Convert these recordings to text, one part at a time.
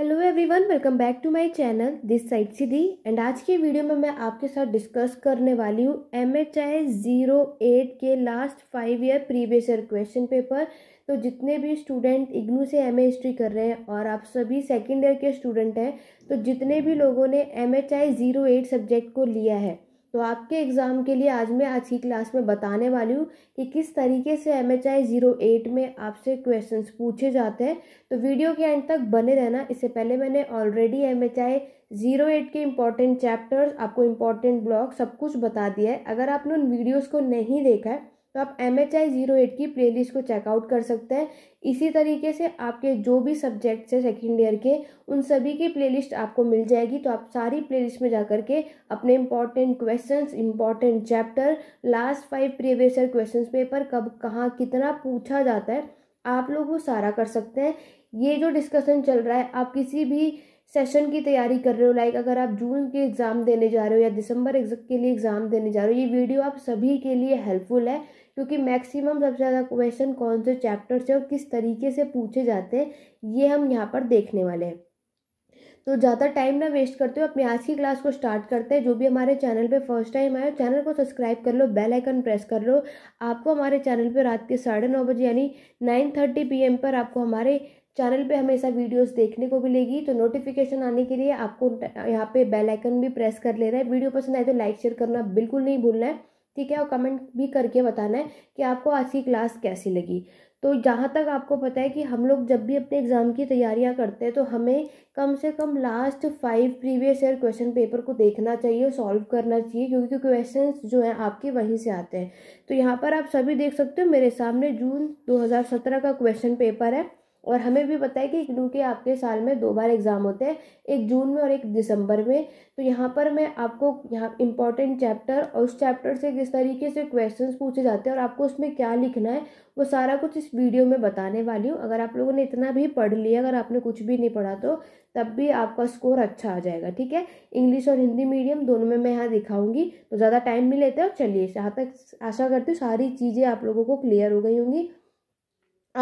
hello everyone welcome back to my channel this side Siddhi and आज के video में मैं आपके साथ डिस्कस करने वाली हूँ M H I zero eight के last five year previous year question paper तो जितने भी स्टूडेंट इग्नू से एम हिस्ट्री कर रहे हैं और आप सभी सेकेंड ईयर के स्टूडेंट हैं तो जितने भी लोगों ने M H I zero eight subject को लिया है तो आपके एग्ज़ाम के लिए आज मैं आज की क्लास में बताने वाली हूँ कि किस तरीके से M H I zero eight में आपसे क्वेश्चन पूछे जाते हैं तो वीडियो के एंड तक बने रहना इससे पहले मैंने already M H I zero eight के इम्पॉर्टेंट चैप्टर्स आपको इम्पॉर्टेंट ब्लॉग सब कुछ बता दिया है अगर आपने उन वीडियोज़ को नहीं देखा है तो आप M H I zero eight की प्लेलिस्ट को चेकआउट कर सकते हैं इसी तरीके से आपके जो भी सब्जेक्ट्स हैं सेकेंड ईयर के उन सभी की प्लेलिस्ट आपको मिल जाएगी तो आप सारी प्लेलिस्ट में जा के अपने important question important chapter last five previous year question paper कब कहाँ कितना पूछा जाता है आप लोग वो सारा कर सकते हैं ये जो डिस्कशन चल रहा है आप किसी भी सेशन की तैयारी कर रहे हो लाइक अगर आप जून के एग्ज़ाम देने जा रहे हो या दिसंबर के लिए एग्ज़ाम देने जा रहे हो ये वीडियो आप सभी के लिए हेल्पफुल है क्योंकि मैक्सिमम सबसे ज़्यादा क्वेश्चन कौन से चैप्टर से और किस तरीके से पूछे जाते हैं ये हम यहाँ पर देखने वाले हैं तो ज़्यादा टाइम ना वेस्ट करते हो अपनी आज की क्लास को स्टार्ट करते हैं जो भी हमारे चैनल पे फर्स्ट टाइम आए चैनल को सब्सक्राइब कर लो बेल आइकन प्रेस कर लो आपको हमारे चैनल पे रात के साढ़े नौ बजे यानी नाइन थर्टी पी पर आपको हमारे चैनल पे हमेशा वीडियोस देखने को मिलेगी तो नोटिफिकेशन आने के लिए आपको यहाँ पे बेलाइकन भी प्रेस कर लेना है वीडियो पसंद आए तो लाइक शेयर करना बिल्कुल नहीं भूलना है ठीक है और कमेंट भी करके बताना है कि आपको आज की क्लास कैसी लगी तो जहाँ तक आपको पता है कि हम लोग जब भी अपने एग्ज़ाम की तैयारियाँ करते हैं तो हमें कम से कम last five previous year question paper को देखना चाहिए सॉल्व करना चाहिए क्योंकि क्वेश्चन जो हैं आपके वहीं से आते हैं तो यहाँ पर आप सभी देख सकते हो मेरे सामने जून 2017 का क्वेश्चन पेपर है और हमें भी पता है कि क्योंकि आपके साल में दो बार एग्ज़ाम होते हैं एक जून में और एक दिसंबर में तो यहाँ पर मैं आपको यहाँ इम्पॉर्टेंट चैप्टर और उस चैप्टर से किस तरीके से क्वेश्चंस पूछे जाते हैं और आपको उसमें क्या लिखना है वो सारा कुछ इस वीडियो में बताने वाली हूँ अगर आप लोगों ने इतना भी पढ़ लिया अगर आपने कुछ भी नहीं पढ़ा तो तब भी आपका स्कोर अच्छा आ जाएगा ठीक है इंग्लिश और हिंदी मीडियम दोनों में मैं यहाँ दिखाऊंगी तो ज़्यादा टाइम भी लेते और चलिए यहाँ तक आशा करती हूँ सारी चीज़ें आप लोगों को क्लियर हो गई होंगी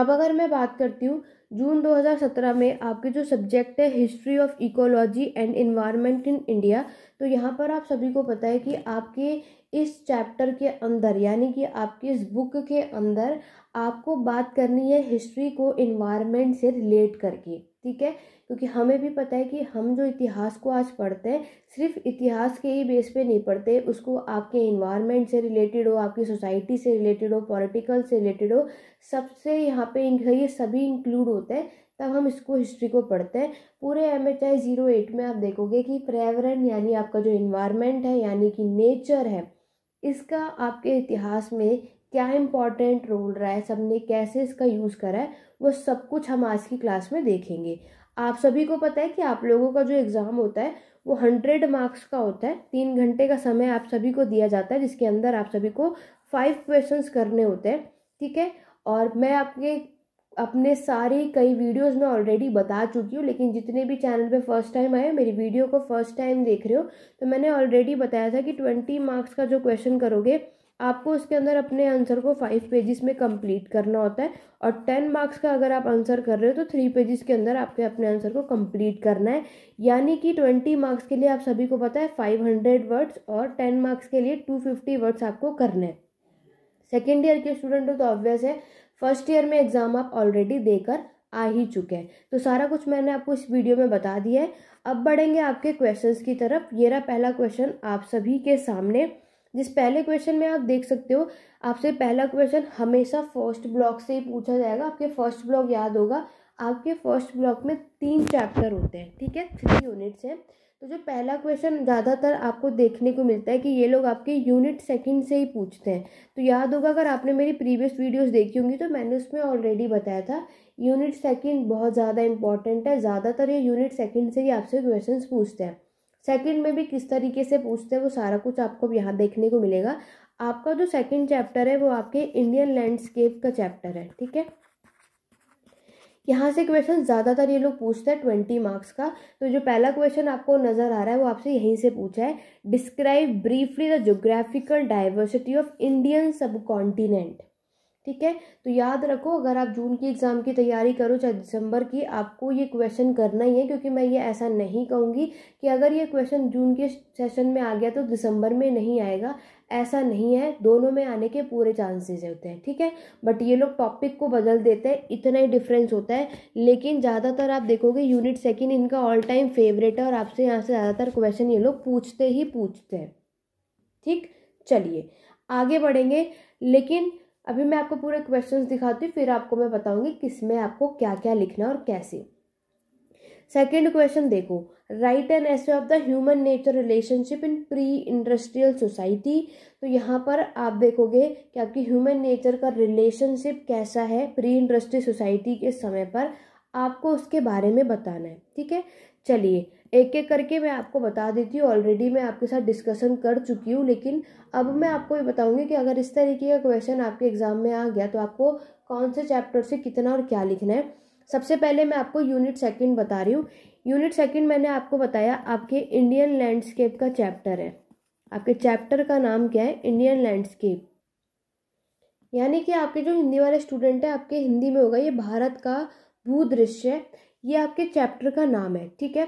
अब अगर मैं बात करती हूँ जून 2017 में आपके जो सब्जेक्ट है history of ecology and environment in India तो यहाँ पर आप सभी को पता है कि आपके इस चैप्टर के अंदर यानी कि आपकी इस बुक के अंदर आपको बात करनी है हिस्ट्री को इन्वायरमेंट से रिलेट करके ठीक है क्योंकि हमें भी पता है कि हम जो इतिहास को आज पढ़ते हैं सिर्फ इतिहास के ही बेस पे नहीं पढ़ते उसको आपके इन्वायरमेंट से रिलेटेड हो आपकी सोसाइटी से रिलेटेड हो पॉलिटिकल से रिलेटेड हो सबसे यहाँ पे ये सभी इंक्लूड होते हैं तब हम इसको हिस्ट्री को पढ़ते हैं पूरे M H I zero eight में आप देखोगे कि पर्यावरण यानी आपका जो इन्वायरमेंट है यानी कि नेचर है इसका आपके इतिहास में क्या इम्पोर्टेंट रोल रहा है सबने कैसे इसका यूज़ करा है वो सब कुछ हम आज की क्लास में देखेंगे आप सभी को पता है कि आप लोगों का जो एग्ज़ाम होता है वो हंड्रेड मार्क्स का होता है तीन घंटे का समय आप सभी को दिया जाता है जिसके अंदर आप सभी को फाइव क्वेश्चंस करने होते हैं ठीक है और मैं आपके अपने सारे कई वीडियोस में ऑलरेडी बता चुकी हूँ लेकिन जितने भी चैनल पे फर्स्ट टाइम आए मेरी वीडियो को फर्स्ट टाइम देख रहे हो तो मैंने ऑलरेडी बताया था कि ट्वेंटी मार्क्स का जो क्वेश्चन करोगे आपको उसके अंदर अपने आंसर को फाइव पेजेस में कंप्लीट करना होता है और टेन मार्क्स का अगर आप आंसर कर रहे हो तो थ्री पेजेस के अंदर आपके अपने आंसर को कंप्लीट करना है यानी कि ट्वेंटी मार्क्स के लिए आप सभी को पता है फाइव हंड्रेड वर्ड्स और टेन मार्क्स के लिए टू फिफ्टी वर्ड्स आपको करने हैं सेकेंड ईयर के स्टूडेंट हो तो ऑब्वियस है फर्स्ट ईयर में एग्ज़ाम आप ऑलरेडी देकर आ ही चुके हैं तो सारा कुछ मैंने आपको इस वीडियो में बता दिया है अब बढ़ेंगे आपके क्वेश्चंस की तरफ ये रहा पहला क्वेश्चन आप सभी के सामने जिस पहले क्वेश्चन में आप देख सकते हो आपसे पहला क्वेश्चन हमेशा फर्स्ट ब्लॉक से ही पूछा जाएगा आपके फर्स्ट ब्लॉक याद होगा आपके फर्स्ट ब्लॉक में तीन चैप्टर होते हैं ठीक है थ्री यूनिट्स हैं तो जो पहला क्वेश्चन ज़्यादातर आपको देखने को मिलता है कि ये लोग आपके यूनिट सेकंड से ही पूछते हैं तो याद होगा अगर आपने मेरी प्रीवियस वीडियोस देखी होंगी तो मैंने उसमें ऑलरेडी बताया था यूनिट सेकंड बहुत ज़्यादा इंपॉर्टेंट है ज़्यादातर ये यूनिट सेकंड से ही आपसे क्वेश्चन पूछते हैं सेकंड में भी किस तरीके से पूछते हैं वो सारा कुछ आपको यहाँ देखने को मिलेगा आपका जो सेकंड चैप्टर है वो आपके इंडियन लैंडस्केप का चैप्टर है ठीक है यहाँ से क्वेश्चन ज़्यादातर ये लोग पूछते हैं ट्वेंटी मार्क्स का तो जो पहला क्वेश्चन आपको नज़र आ रहा है वो आपसे यहीं से पूछा है describe briefly the geographical diversity of Indian subcontinent ठीक है तो याद रखो अगर आप जून की एग्ज़ाम की तैयारी करो चाहे दिसंबर की आपको ये क्वेश्चन करना ही है क्योंकि मैं ये ऐसा नहीं कहूँगी कि अगर ये क्वेश्चन जून के सेशन में आ गया तो दिसंबर में नहीं आएगा ऐसा नहीं है दोनों में आने के पूरे चांसेस होते हैं ठीक है बट ये लोग टॉपिक को बदल देते हैं इतना ही डिफरेंस होता है लेकिन ज़्यादातर आप देखोगे यूनिट सेकेंड इनका ऑल टाइम फेवरेट है और आपसे यहाँ से ज़्यादातर क्वेश्चन ये लोग पूछते ही पूछते हैं ठीक चलिए आगे बढ़ेंगे लेकिन अभी मैं आपको पूरे क्वेश्चंस दिखाती हूँ फिर आपको मैं बताऊंगी किस में आपको क्या क्या लिखना है और कैसे सेकेंड क्वेश्चन देखो write an essay of the human nature relationship in pre industrial society तो यहाँ पर आप देखोगे कि आपकी ह्यूमन नेचर का रिलेशनशिप कैसा है प्री इंडस्ट्रियल सोसाइटी के समय पर आपको उसके बारे में बताना है ठीक है चलिए एक एक करके मैं आपको बता देती हूँ ऑलरेडी मैं आपके साथ डिस्कशन कर चुकी हूँ लेकिन अब मैं आपको ये बताऊँगी कि अगर इस तरीके का क्वेश्चन आपके एग्ज़ाम में आ गया तो आपको कौन से चैप्टर से कितना और क्या लिखना है सबसे पहले मैं आपको यूनिट सेकंड बता रही हूँ यूनिट सेकंड मैंने आपको बताया आपके इंडियन लैंडस्केप का चैप्टर है आपके चैप्टर का नाम क्या है इंडियन लैंडस्केप यानी कि आपके जो हिंदी वाले स्टूडेंट हैं आपके हिंदी में होगा ये भारत का भू दृश्य ये आपके चैप्टर का नाम है ठीक है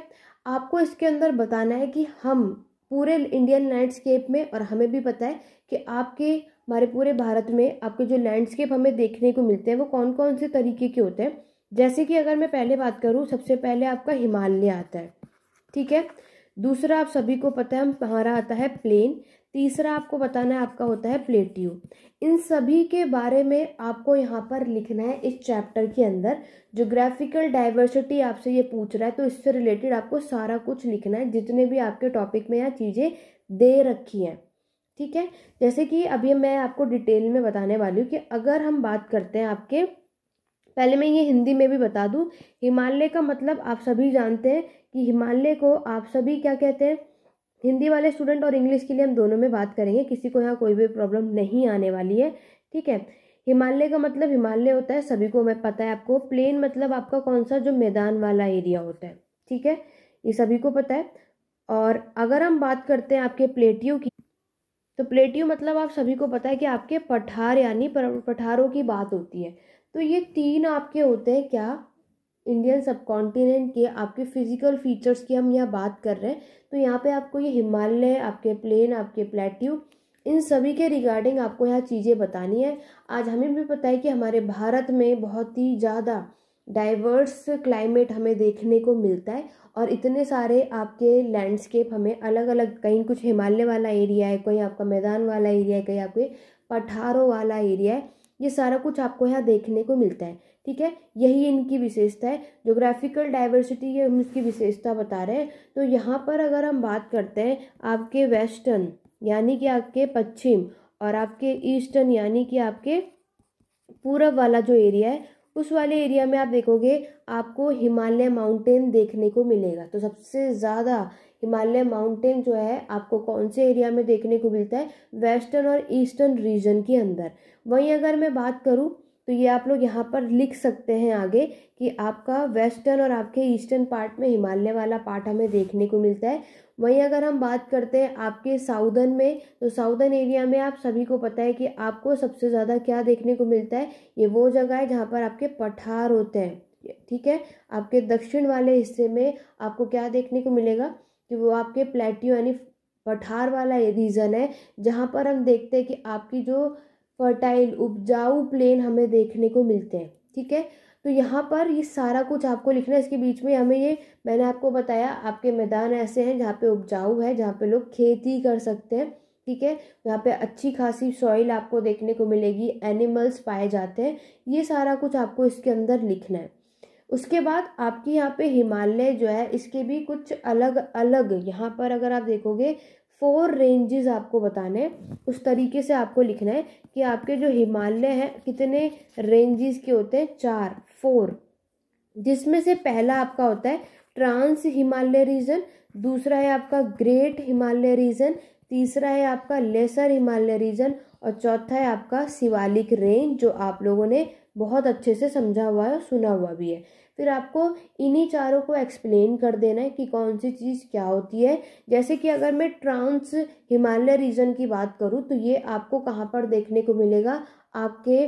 आपको इसके अंदर बताना है कि हम पूरे इंडियन लैंडस्केप में और हमें भी पता है कि आपके हमारे पूरे भारत में आपके जो लैंडस्केप हमें देखने को मिलते हैं वो कौन कौन से तरीके के होते हैं जैसे कि अगर मैं पहले बात करूँ सबसे पहले आपका हिमालय आता है ठीक है दूसरा आप सभी को पता है हमारा आता है प्लेन तीसरा आपको बताना है आपका होता है प्लेट्यू इन सभी के बारे में आपको यहाँ पर लिखना है इस चैप्टर के अंदर जोग्राफिकल डाइवर्सिटी आपसे ये पूछ रहा है तो इससे रिलेटेड आपको सारा कुछ लिखना है जितने भी आपके टॉपिक में यहाँ चीज़ें दे रखी हैं ठीक है जैसे कि अभी मैं आपको डिटेल में बताने वाली हूँ कि अगर हम बात करते हैं आपके पहले मैं ये हिंदी में भी बता दूँ हिमालय का मतलब आप सभी जानते हैं कि हिमालय को आप सभी क्या कहते हैं हिंदी वाले स्टूडेंट और इंग्लिश के लिए हम दोनों में बात करेंगे किसी को यहाँ कोई भी प्रॉब्लम नहीं आने वाली है ठीक है हिमालय का मतलब हिमालय होता है सभी को मैं पता है आपको प्लेन मतलब आपका कौन सा जो मैदान वाला एरिया होता है ठीक है ये सभी को पता है और अगर हम बात करते हैं आपके प्लेटियो की तो प्लेटियो मतलब आप सभी को पता है कि आपके पठार यानी पठारों की बात होती है तो ये तीन आपके होते हैं क्या इंडियन सब कॉन्टीनेंट के आपके फिजिकल फीचर्स की हम यहाँ बात कर रहे हैं तो यहाँ पे आपको ये हिमालय आपके प्लेन आपके प्लेट्यू इन सभी के रिगार्डिंग आपको यहाँ चीज़ें बतानी है आज हमें भी पता है कि हमारे भारत में बहुत ही ज़्यादा डाइवर्स क्लाइमेट हमें देखने को मिलता है और इतने सारे आपके लैंडस्केप हमें अलग अलग कहीं कुछ हिमालय वाला एरिया है कहीं आपका मैदान वाला एरिया है कहीं आपके पठारों वाला एरिया है ये सारा कुछ आपको यहाँ देखने को मिलता है ठीक है यही इनकी विशेषता है जोग्राफिकल डाइवर्सिटी ये हम इसकी विशेषता बता रहे हैं तो यहाँ पर अगर हम बात करते हैं आपके वेस्टर्न यानी कि आपके पश्चिम और आपके ईस्टर्न यानी कि आपके पूरब वाला जो एरिया है उस वाले एरिया में आप देखोगे आपको हिमालय माउंटेन देखने को मिलेगा तो सबसे ज़्यादा हिमालय माउंटेन जो है आपको कौन से एरिया में देखने को मिलता है वेस्टर्न और ईस्टर्न रीजन के अंदर वहीं अगर मैं बात करूँ तो ये आप लोग यहाँ पर लिख सकते हैं आगे कि आपका वेस्टर्न और आपके ईस्टर्न पार्ट में हिमालय वाला पार्ट हमें देखने को मिलता है वहीं अगर हम बात करते हैं आपके साउदर्न में तो साउदर्न एरिया में आप सभी को पता है कि आपको सबसे ज़्यादा क्या देखने को मिलता है ये वो जगह है जहाँ पर आपके पठार होते हैं ठीक है आपके दक्षिण वाले हिस्से में आपको क्या देखने को मिलेगा कि वो आपके प्लेटियो यानी पठार वाला रीज़न है जहाँ पर हम देखते हैं कि आपकी जो फर्टाइल उपजाऊ प्लेन हमें देखने को मिलते हैं ठीक है तो यहाँ पर ये सारा कुछ आपको लिखना है इसके बीच में हमें ये मैंने आपको बताया आपके मैदान ऐसे हैं जहाँ पे उपजाऊ है जहाँ पे लोग खेती कर सकते हैं ठीक है यहाँ पे अच्छी खासी सॉइल आपको देखने को मिलेगी एनिमल्स पाए जाते हैं ये सारा कुछ आपको इसके अंदर लिखना है उसके बाद आपके यहाँ पे हिमालय जो है इसके भी कुछ अलग अलग यहाँ पर अगर आप देखोगे फोर रेंजेस आपको बताने हैं उस तरीके से आपको लिखना है कि आपके जो हिमालय हैं कितने रेंजेस के होते हैं चार फोर जिसमें से पहला आपका होता है ट्रांस हिमालय रीजन दूसरा है आपका ग्रेट हिमालय रीजन तीसरा है आपका लेसर हिमालय रीजन और चौथा है आपका शिवालिक रेंज जो आप लोगों ने बहुत अच्छे से समझा हुआ है और सुना हुआ भी है फिर आपको इन्हीं चारों को एक्सप्लेन कर देना है कि कौन सी चीज़ क्या होती है जैसे कि अगर मैं ट्रांस हिमालय रीजन की बात करूँ तो ये आपको कहाँ पर देखने को मिलेगा आपके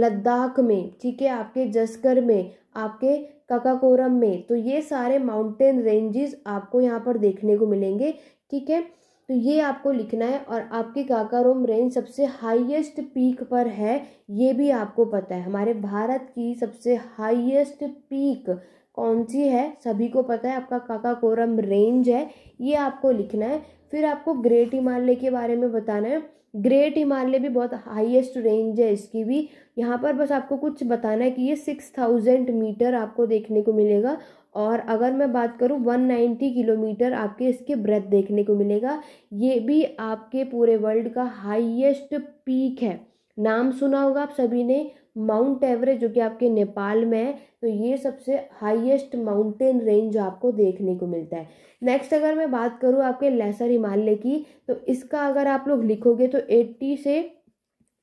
लद्दाख में ठीक है आपके जस्कर में आपके काकाकोरम में तो ये सारे माउंटेन रेंजेस आपको यहाँ पर देखने को मिलेंगे ठीक है तो ये आपको लिखना है और काका काकारोम रेंज सबसे हाईएस्ट पीक पर है ये भी आपको पता है हमारे भारत की सबसे हाईएस्ट पीक कौन सी है सभी को पता है आपका काकाकोरम रेंज है ये आपको लिखना है फिर आपको ग्रेट हिमालय के बारे में बताना है ग्रेट हिमालय भी बहुत हाईएस्ट रेंज है इसकी भी यहाँ पर बस आपको कुछ बताना है कि ये सिक्स थाउजेंड मीटर आपको देखने को मिलेगा और अगर मैं बात करूँ 190 किलोमीटर आपके इसके ब्रेथ देखने को मिलेगा ये भी आपके पूरे वर्ल्ड का हाईएस्ट पीक है नाम सुना होगा आप सभी ने माउंट एवरेस्ट जो कि आपके नेपाल में है तो ये सबसे हाईएस्ट माउंटेन रेंज आपको देखने को मिलता है नेक्स्ट अगर मैं बात करूँ आपके लेसर हिमालय की तो इसका अगर आप लोग लिखोगे तो एट्टी से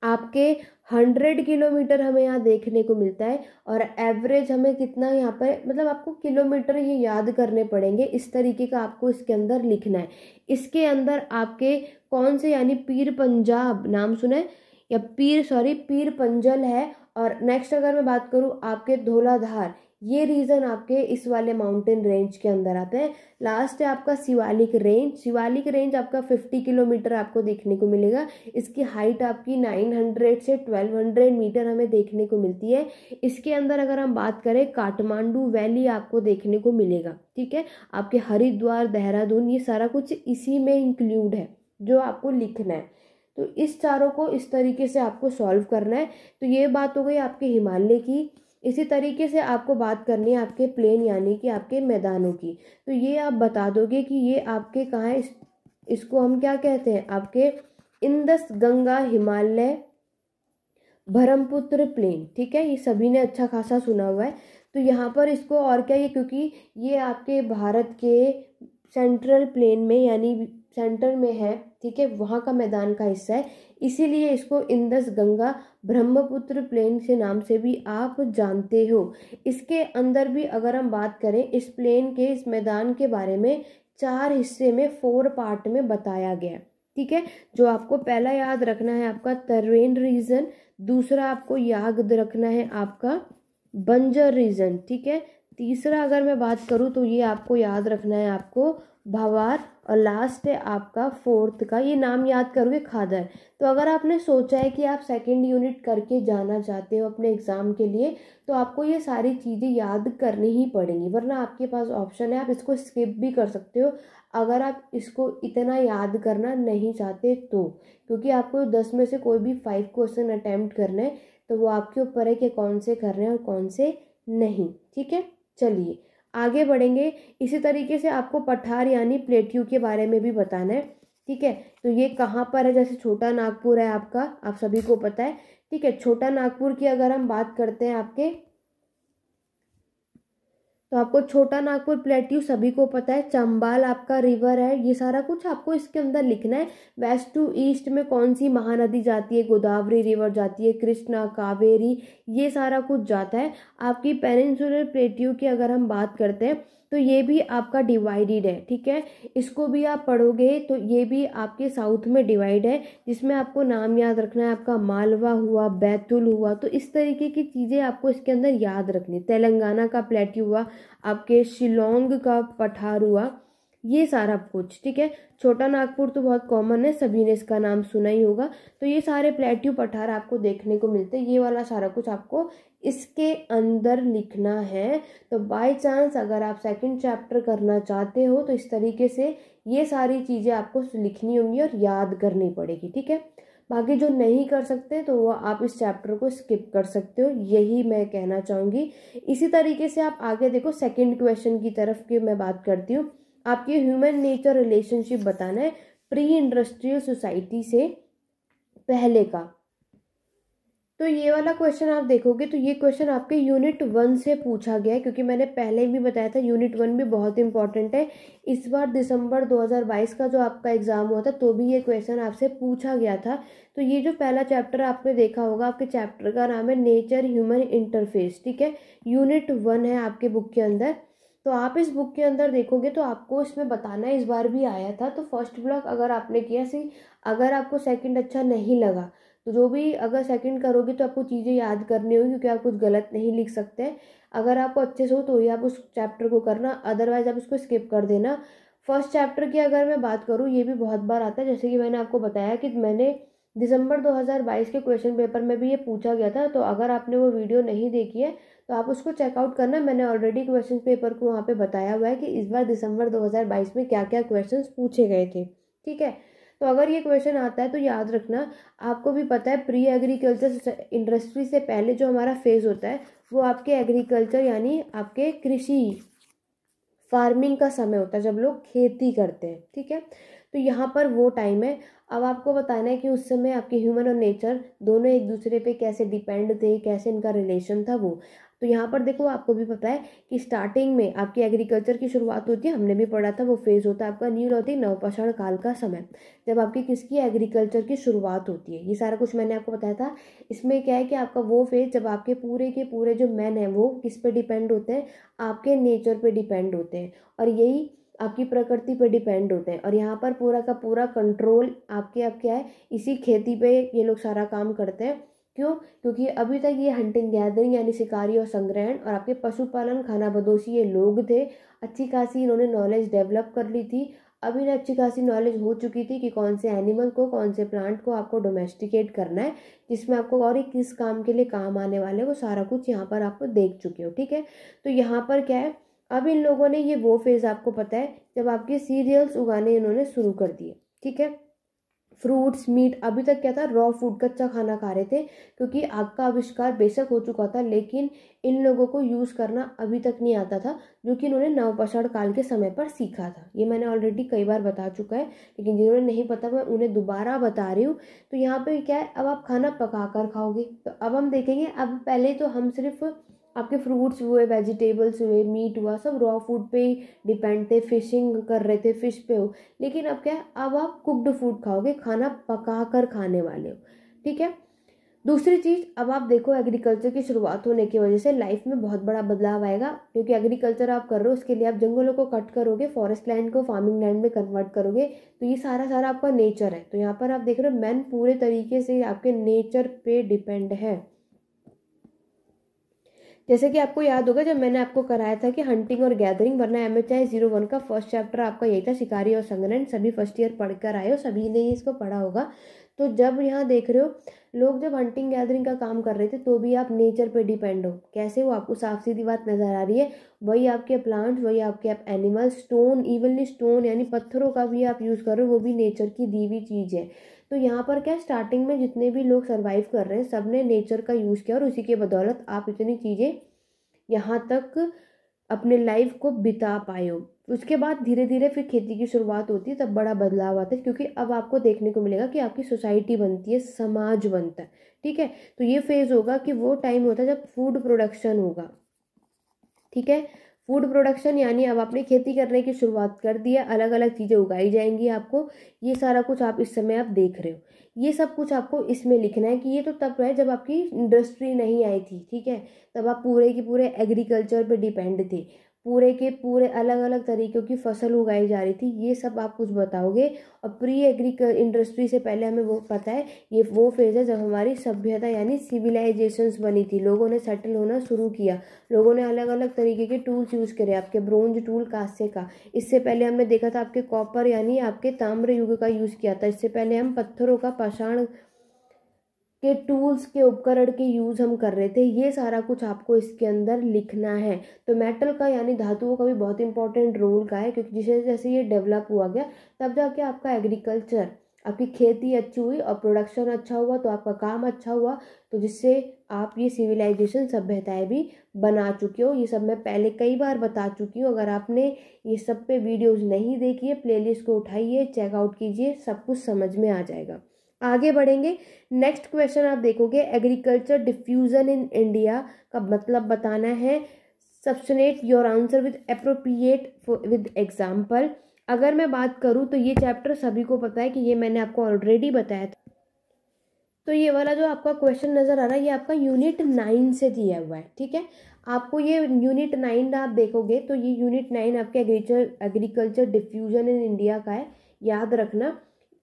आपके हंड्रेड किलोमीटर हमें यहाँ देखने को मिलता है और एवरेज हमें कितना यहाँ पर मतलब आपको किलोमीटर ही याद करने पड़ेंगे इस तरीके का आपको इसके अंदर लिखना है इसके अंदर आपके कौन से यानी पीर पंजाब नाम सुने या पीर सॉरी पीर पंजल है और नेक्स्ट अगर मैं बात करूँ आपके धोलाधार ये रीज़न आपके इस वाले माउंटेन रेंज के अंदर आते हैं लास्ट है आपका शिवालिक रेंज शिवालिक रेंज आपका फिफ्टी किलोमीटर आपको देखने को मिलेगा इसकी हाइट आपकी नाइन हंड्रेड से ट्वेल्व हंड्रेड मीटर हमें देखने को मिलती है इसके अंदर अगर हम बात करें काठमांडू वैली आपको देखने को मिलेगा ठीक है आपके हरिद्वार देहरादून ये सारा कुछ इसी में इंक्लूड है जो आपको लिखना है तो इस चारों को इस तरीके से आपको सॉल्व करना है तो ये बात हो गई आपके हिमालय की इसी तरीके से आपको बात करनी है आपके प्लेन यानी कि आपके मैदानों की तो ये आप बता दोगे कि ये आपके कहाँ इस, इसको हम क्या कहते हैं आपके इंदस गंगा हिमालय ब्रह्मपुत्र प्लेन ठीक है ये सभी ने अच्छा खासा सुना हुआ है तो यहाँ पर इसको और क्या ये क्योंकि ये आपके भारत के सेंट्रल प्लेन में यानी सेंटर में है ठीक है वहाँ का मैदान का हिस्सा है इसीलिए इसको इंदस गंगा ब्रह्मपुत्र प्लेन के नाम से भी आप जानते हो इसके अंदर भी अगर हम बात करें इस प्लेन के इस मैदान के बारे में चार हिस्से में फोर पार्ट में बताया गया ठीक है जो आपको पहला याद रखना है आपका तरवेन रीजन दूसरा आपको याद रखना है आपका बंजर रीजन ठीक है तीसरा अगर मैं बात करूँ तो ये आपको याद रखना है आपको भवार और लास्ट है आपका फोर्थ का ये नाम याद करोगे खादर तो अगर आपने सोचा है कि आप सेकंड यूनिट करके जाना चाहते हो अपने एग्ज़ाम के लिए तो आपको ये सारी चीज़ें याद करनी ही पड़ेंगी वरना आपके पास ऑप्शन है आप इसको स्किप भी कर सकते हो अगर आप इसको इतना याद करना नहीं चाहते तो क्योंकि आपको दस में से कोई भी फाइव क्वेश्चन अटैम्प्ट करना है तो वो आपके ऊपर है कि कौन से कर रहे हैं और कौन से नहीं ठीक है चलिए आगे बढ़ेंगे इसी तरीके से आपको पठार यानी प्लेट्यू के बारे में भी बताना है ठीक है तो ये कहाँ पर है जैसे छोटा नागपुर है आपका आप सभी को पता है ठीक है छोटा नागपुर की अगर हम बात करते हैं आपके तो आपको छोटा नागपुर प्लेट्यू सभी को पता है चंबाल आपका रिवर है ये सारा कुछ आपको इसके अंदर लिखना है वेस्ट टू ईस्ट में कौन सी महानदी जाती है गोदावरी रिवर जाती है कृष्णा कावेरी ये सारा कुछ जाता है आपकी पेरेंसुलर प्लेट्यू की अगर हम बात करते हैं तो ये भी आपका डिवाइडेड है ठीक है इसको भी आप पढ़ोगे तो ये भी आपके साउथ में डिवाइड है जिसमें आपको नाम याद रखना है आपका मालवा हुआ बैतुल हुआ तो इस तरीके की चीज़ें आपको इसके अंदर याद रखनी तेलंगाना का प्लेट्यू हुआ आपके शिलोंग का पठार हुआ ये सारा कुछ ठीक है छोटा नागपुर तो बहुत कॉमन है सभी ने इसका नाम सुना ही होगा तो ये सारे प्लेट्यू पठार आपको देखने को मिलते हैं ये वाला सारा कुछ आपको इसके अंदर लिखना है तो बाय चांस अगर आप सेकंड चैप्टर करना चाहते हो तो इस तरीके से ये सारी चीज़ें आपको लिखनी होंगी और याद करनी पड़ेगी ठीक है बाकी जो नहीं कर सकते तो वो आप इस चैप्टर को स्किप कर सकते हो यही मैं कहना चाहूँगी इसी तरीके से आप आगे देखो सेकंड क्वेश्चन की तरफ की मैं बात करती हूँ आपके ह्यूमन नेचर रिलेशनशिप बताना है प्री इंडस्ट्रियल सोसाइटी से पहले का तो ये वाला क्वेश्चन आप देखोगे तो ये क्वेश्चन आपके यूनिट वन से पूछा गया है क्योंकि मैंने पहले भी बताया था यूनिट वन भी बहुत इंपॉर्टेंट है इस बार दिसंबर 2022 का जो आपका एग्ज़ाम हुआ था तो भी ये क्वेश्चन आपसे पूछा गया था तो ये जो पहला चैप्टर आपने देखा होगा आपके चैप्टर का नाम है नेचर ह्यूमन इंटरफेस ठीक है यूनिट वन है आपके बुक के अंदर तो आप इस बुक के अंदर देखोगे तो आपको इसमें बताना इस बार भी आया था तो फर्स्ट ब्लॉक अगर आपने किया सही अगर आपको सेकंड अच्छा नहीं लगा तो जो भी अगर सेकंड करोगे तो आपको चीज़ें याद करनी होगी क्योंकि आप कुछ गलत नहीं लिख सकते अगर आपको अच्छे से हो तो ही आप उस चैप्टर को करना अदरवाइज आप इसको स्किप कर देना फर्स्ट चैप्टर की अगर मैं बात करूँ ये भी बहुत बार आता है जैसे कि मैंने आपको बताया कि मैंने दिसंबर 2022 के क्वेश्चन पेपर में भी ये पूछा गया था तो अगर आपने वो वीडियो नहीं देखी है तो आप उसको चेकआउट करना मैंने ऑलरेडी क्वेश्चन पेपर को वहाँ पे बताया हुआ है कि इस बार दिसंबर 2022 में क्या क्या क्वेश्चन पूछे गए थे ठीक है तो अगर ये क्वेश्चन आता है तो याद रखना आपको भी पता है प्री एग्रीकल्चर इंडस्ट्री से पहले जो हमारा फेज होता है वो आपके एग्रीकल्चर यानी आपके कृषि फार्मिंग का समय होता है जब लोग खेती करते हैं ठीक है तो यहाँ पर वो टाइम है अब आपको बताना है कि उस समय आपके ह्यूमन और नेचर दोनों एक दूसरे पे कैसे डिपेंड थे कैसे इनका रिलेशन था वो तो यहाँ पर देखो आपको भी पता है कि स्टार्टिंग में आपकी एग्रीकल्चर की शुरुआत होती है हमने भी पढ़ा था वो फेज़ होता है आपका न्यू है नवपाषाण काल का समय जब आपकी किसकी एग्रीकल्चर की शुरुआत होती है ये सारा कुछ मैंने आपको बताया था इसमें क्या है कि आपका वो फेज़ जब आपके पूरे के पूरे जो मैन हैं वो किस पर डिपेंड होते हैं आपके नेचर पर डिपेंड होते हैं और यही आपकी प्रकृति पर डिपेंड होते हैं और यहाँ पर पूरा का पूरा कंट्रोल आपके आप क्या है इसी खेती पे ये लोग सारा काम करते हैं क्यों क्योंकि अभी तक ये हंटिंग गैदरिंग यानी शिकारी और संग्रहण और आपके पशुपालन खाना बदोशी ये लोग थे अच्छी खासी इन्होंने नॉलेज डेवलप कर ली थी अब इन्हें अच्छी खासी नॉलेज हो चुकी थी कि कौन से एनिमल को कौन से प्लांट को आपको डोमेस्टिकेट करना है जिसमें आपको और एक किस काम के लिए काम आने वाले वो सारा कुछ यहाँ पर आप देख चुके हो ठीक है तो यहाँ पर क्या है अब इन लोगों ने ये वो फेज़ आपको पता है जब आपके सीरियल्स उगाने इन्होंने शुरू कर दिए ठीक है फ्रूट्स मीट अभी तक क्या था रॉ फूड कच्चा खाना खा रहे थे क्योंकि आग का आविष्कार बेशक हो चुका था लेकिन इन लोगों को यूज़ करना अभी तक नहीं आता था जो कि इन्होंने नवपाषाण काल के समय पर सीखा था ये मैंने ऑलरेडी कई बार बता चुका है लेकिन जिन्होंने नहीं पता मैं उन्हें दोबारा बता रही हूँ तो यहाँ पर क्या है अब आप खाना पका कर खाओगे तो अब हम देखेंगे अब पहले तो हम सिर्फ़ आपके फ्रूट्स हुए वेजिटेबल्स हुए मीट हुआ सब रॉ फूड पे ही डिपेंड थे फिशिंग कर रहे थे फिश पे हो लेकिन अब क्या है अब आप कुक्ड फूड खाओगे खाना पका कर खाने वाले हो ठीक है दूसरी चीज़ अब आप देखो एग्रीकल्चर की शुरुआत होने की वजह से लाइफ में बहुत बड़ा बदलाव आएगा क्योंकि एग्रीकल्चर आप कर रहे हो उसके लिए आप जंगलों को कट करोगे फॉरेस्ट लैंड को फार्मिंग लैंड में कन्वर्ट करोगे तो ये सारा सारा आपका नेचर है तो यहाँ पर आप देख रहे हो मैन पूरे तरीके से आपके नेचर पे डिपेंड है जैसे कि आपको याद होगा जब मैंने आपको कराया था कि हंटिंग और गैदरिंग वरना M H I zero one का फर्स्ट चैप्टर आपका यही था शिकारी और संग्रहण सभी फर्स्ट ईयर पढ़कर आए हो सभी ने ही इसको पढ़ा होगा तो जब यहाँ देख रहे हो लोग जब हंटिंग गैदरिंग का काम कर रहे थे तो भी आप नेचर पे डिपेंड हो कैसे वो आपको साफ सीधी बात नज़र आ रही है वही आपके प्लांट्स वही आपके आप एनिमल्स स्टोन इवनली स्टोन यानी पत्थरों का भी आप यूज़ कर रहे हो वो भी नेचर की दी हुई चीज़ है तो यहाँ पर क्या स्टार्टिंग में जितने भी लोग सर्वाइव कर रहे हैं सब ने नेचर का यूज़ किया और उसी के बदौलत आप इतनी चीज़ें यहाँ तक अपने लाइफ को बिता पाए हो उसके बाद धीरे धीरे फिर खेती की शुरुआत होती है तब बड़ा बदलाव आता है क्योंकि अब आपको देखने को मिलेगा कि आपकी सोसाइटी बनती है समाज बनता है ठीक है तो ये फेज़ होगा कि वो टाइम होता है जब फूड प्रोडक्शन होगा ठीक है फूड प्रोडक्शन यानी अब आपने खेती करने की शुरुआत कर दी है अलग अलग चीज़ें उगाई जाएंगी आपको ये सारा कुछ आप इस समय आप देख रहे हो ये सब कुछ आपको इसमें लिखना है कि ये तो तब है जब आपकी इंडस्ट्री नहीं आई थी ठीक है तब आप पूरे के पूरे एग्रीकल्चर पे डिपेंड थे पूरे के पूरे अलग अलग तरीक़ों की फसल उगाई जा रही थी ये सब आप कुछ बताओगे और प्री एग्रीक इंडस्ट्री से पहले हमें वो पता है ये वो फेज़ है जब हमारी सभ्यता यानी सिविलाइजेशंस बनी थी लोगों ने सेटल होना शुरू किया लोगों ने अलग अलग तरीके के टूल्स यूज़ करे आपके ब्रोंज टूल कांसे का इससे पहले हमने देखा था आपके कॉपर यानी आपके ताम्र युग का यूज़ किया था इससे पहले हम पत्थरों का पाषाण के टूल्स के उपकरण के यूज़ हम कर रहे थे ये सारा कुछ आपको इसके अंदर लिखना है तो मेटल का यानी धातुओं का भी बहुत इंपॉर्टेंट रोल का है क्योंकि जैसे जैसे ये डेवलप हुआ गया तब जाके आपका एग्रीकल्चर आपकी खेती अच्छी हुई और प्रोडक्शन अच्छा हुआ तो आपका काम अच्छा हुआ तो जिससे आप ये सिविलाइजेशन सभ्यताएं भी बना चुके हो ये सब मैं पहले कई बार बता चुकी हूँ अगर आपने ये सब पे वीडियोज़ नहीं देखी है प्लेलिस्ट को उठाइए चेकआउट कीजिए सब कुछ समझ में आ जाएगा आगे बढ़ेंगे नेक्स्ट क्वेश्चन आप देखोगे एग्रीकल्चर डिफ्यूज़न इन इंडिया का मतलब बताना है substantiate your answer with appropriate with example अगर मैं बात करूँ तो ये चैप्टर सभी को पता है कि ये मैंने आपको ऑलरेडी बताया था तो ये वाला जो आपका क्वेश्चन नज़र आ रहा है ये आपका यूनिट नाइन से दिया हुआ है ठीक है आपको ये यूनिट नाइन आप देखोगे तो ये यूनिट नाइन आपके agriculture agriculture diffusion in India का है याद रखना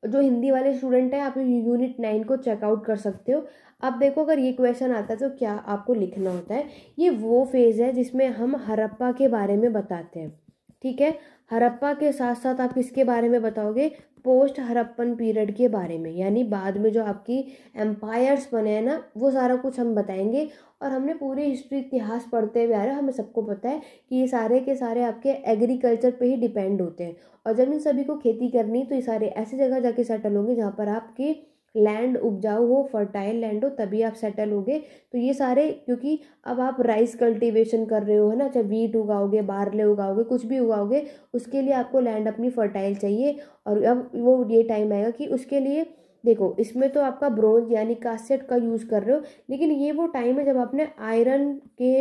जो हिंदी वाले स्टूडेंट हैं आप यूनिट नाइन को चेकआउट कर सकते हो अब देखो अगर ये क्वेश्चन आता है तो क्या आपको लिखना होता है ये वो फेज़ है जिसमें हम हरप्पा के बारे में बताते हैं ठीक है हरप्पा के साथ साथ आप किसके बारे में बताओगे पोस्ट हरप्पन पीरियड के बारे में यानी बाद में जो आपकी एम्पायर्स बने हैं ना वो सारा कुछ हम बताएंगे और हमने पूरी हिस्ट्री इतिहास पढ़ते हुए आ रहे हमें सबको पता है कि ये सारे के सारे आपके एग्रीकल्चर पे ही डिपेंड होते हैं और जब इन सभी को खेती करनी तो ये सारे ऐसी जगह जाके सेटल होंगे जहाँ पर आपकी लैंड उपजाऊ हो फर्टाइल लैंड हो तभी आप सेटल होगे तो ये सारे क्योंकि अब आप राइस कल्टीवेशन कर रहे हो है ना चाहे वीट उगाओगे बारले उगाओगे कुछ भी उगाओगे उसके लिए आपको लैंड अपनी फर्टाइल चाहिए और अब वो ये टाइम आएगा कि उसके लिए देखो इसमें तो आपका ब्रोंज यानी कासेट का यूज़ कर रहे हो लेकिन ये वो टाइम है जब आपने आयरन के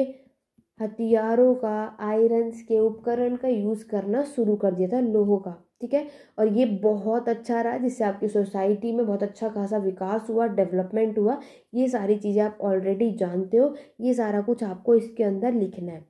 हथियारों का आयरन के उपकरण का यूज़ करना शुरू कर दिया था लोहों का ठीक है और ये बहुत अच्छा रहा जिससे आपकी सोसाइटी में बहुत अच्छा खासा विकास हुआ डेवलपमेंट हुआ ये सारी चीज़ें आप ऑलरेडी जानते हो ये सारा कुछ आपको इसके अंदर लिखना है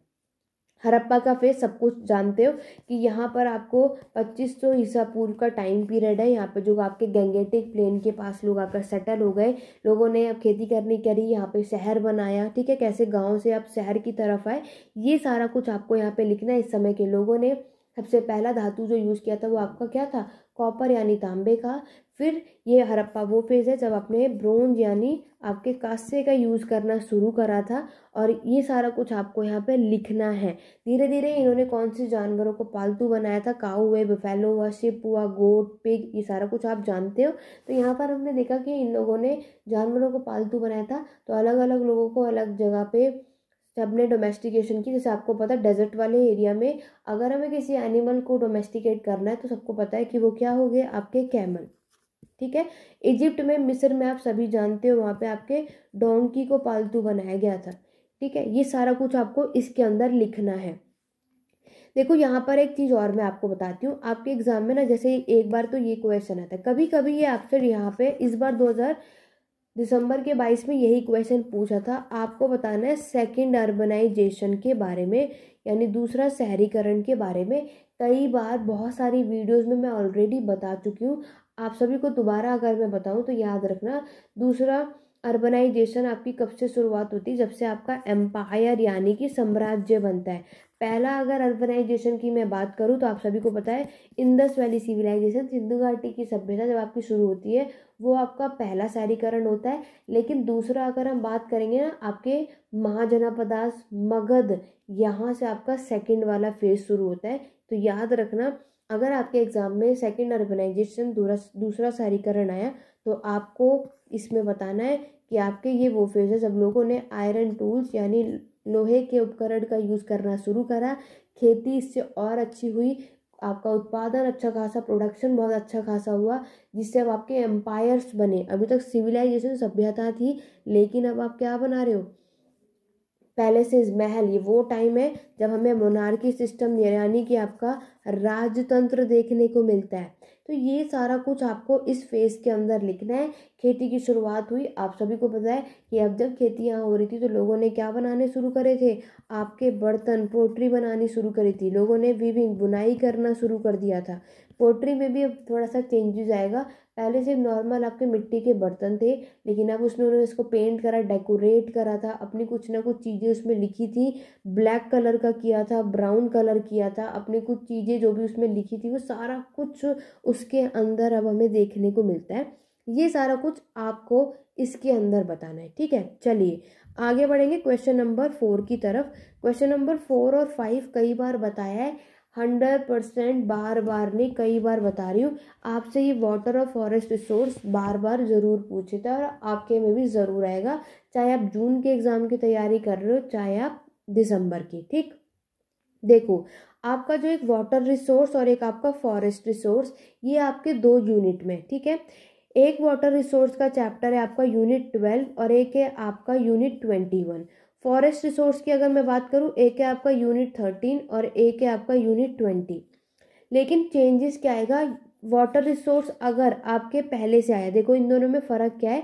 हरप्पा का फेस सब कुछ जानते हो कि यहाँ पर आपको 2500 ईसा पूर्व का टाइम पीरियड है यहाँ पर जो आपके गंगेटिक प्लेन के पास लोग आकर सेटल हो गए लोगों ने अब खेती करनी करी यहाँ पे शहर बनाया ठीक है कैसे गांव से आप शहर की तरफ आए ये सारा कुछ आपको यहाँ पे लिखना है इस समय के लोगों ने सबसे पहला धातु जो यूज़ किया था वो आपका क्या था कॉपर यानी तांबे का फिर ये हड़प्पा वो फेज़ है जब आपने ब्रोंज यानी आपके कांसे का यूज़ करना शुरू करा था और ये सारा कुछ आपको यहाँ पे लिखना है धीरे धीरे इन्होंने कौन से जानवरों को पालतू बनाया था काऊ हुए बफेलो हुआ शिप हुआ गोट पिग ये सारा कुछ आप जानते हो तो यहाँ पर हमने देखा कि इन लोगों ने जानवरों को पालतू बनाया था तो अलग अलग लोगों को अलग जगह पर सबने डोमेस्टिकेशन की जैसे आपको पता है डेजर्ट वाले एरिया में अगर हमें किसी एनिमल को डोमेस्टिकेट करना है तो सबको पता है कि वो क्या हो गए आपके कैमल ठीक है इजिप्ट में मिस्र में आप सभी जानते हो वहाँ पे आपके डोंकी को पालतू बनाया गया था ठीक है ये सारा कुछ आपको इसके अंदर लिखना है देखो यहाँ पर एक चीज़ और मैं आपको बताती हूँ आपके एग्जाम में ना जैसे एक बार तो ये क्वेश्चन आता है कभी कभी ये आपसे यहाँ पे इस बार 2000 दिसंबर के 22 में यही क्वेश्चन पूछा था आपको बताना है सेकंड अर्बनाइजेशन के बारे में यानी दूसरा शहरीकरण के बारे में कई बार बहुत सारी वीडियोस में मैं ऑलरेडी बता चुकी हूँ आप सभी को दोबारा अगर मैं बताऊँ तो याद रखना दूसरा अर्बनाइजेशन आपकी कब से शुरुआत होती है जब से आपका एम्पायर यानी कि साम्राज्य बनता है पहला अगर अर्बनाइजेशन की मैं बात करूँ तो आप सभी को पता है इंदस वैली सिविलाइजेशन सिंधु घाटी की सभ्यता जब आपकी शुरू होती है वो आपका पहला शहरीकरण होता है लेकिन दूसरा अगर हम बात करेंगे ना आपके महाजनापदास मगध यहाँ से आपका सेकेंड वाला फेज शुरू होता है तो याद रखना अगर आपके एग्ज़ाम में सेकेंड अर्बनाइजेशन दूसरा शहरीकरण आया तो आपको इसमें बताना है कि आपके ये वो फेज है सब लोगों ने आयरन टूल्स यानी लोहे के उपकरण का यूज़ करना शुरू करा खेती इससे और अच्छी हुई आपका उत्पादन अच्छा खासा प्रोडक्शन बहुत अच्छा खासा हुआ जिससे अब आपके एम्पायर्स बने अभी तक सिविलाइजेशन सभ्यता थी लेकिन अब आप क्या बना रहे हो पैलेसेस महल ये वो टाइम है जब हमें मोनार्की सिस्टम यानी कि आपका राजतंत्र देखने को मिलता है तो ये सारा कुछ आपको इस फेज़ के अंदर लिखना है खेती की शुरुआत हुई आप सभी को पता है कि अब जब खेती यहाँ हो रही थी तो लोगों ने क्या बनाने शुरू करे थे आपके बर्तन पोट्री बनानी शुरू करी थी लोगों ने विविंग बुनाई करना शुरू कर दिया था पोट्री में भी अब थोड़ा सा चेंजेस आएगा पहले से नॉर्मल आपके मिट्टी के बर्तन थे लेकिन अब उसने उन्होंने इसको पेंट करा डेकोरेट करा था अपनी कुछ ना कुछ चीज़ें उसमें लिखी थी ब्लैक कलर का किया था ब्राउन कलर किया था अपने कुछ चीज़ें जो भी उसमें लिखी थी वो सारा कुछ उसके अंदर अब हमें देखने को मिलता है ये सारा कुछ आपको इसके अंदर बताना है ठीक है चलिए आगे बढ़ेंगे क्वेश्चन नंबर फोर की तरफ क्वेश्चन नंबर फोर और फाइव कई बार बताया है हंड्रेड परसेंट बार बार नहीं कई बार बता रही हूँ आपसे ये वाटर और फॉरेस्ट रिसोर्स बार बार ज़रूर पूछे थे और आपके में भी ज़रूर आएगा चाहे आप जून के एग्ज़ाम की तैयारी कर रहे हो चाहे आप दिसंबर की ठीक देखो आपका जो एक वाटर रिसोर्स और एक आपका फॉरेस्ट रिसोर्स ये आपके दो यूनिट में ठीक है एक वाटर रिसोर्स का चैप्टर है आपका यूनिट ट्वेल्व और एक है आपका unit twenty one forest resource की अगर मैं बात करूँ एक है आपका यूनिट थर्टीन और एक है आपका यूनिट ट्वेंटी लेकिन चेंजेस क्या आएगा वाटर रिसोर्स अगर आपके पहले से आया देखो इन दोनों में फ़र्क क्या है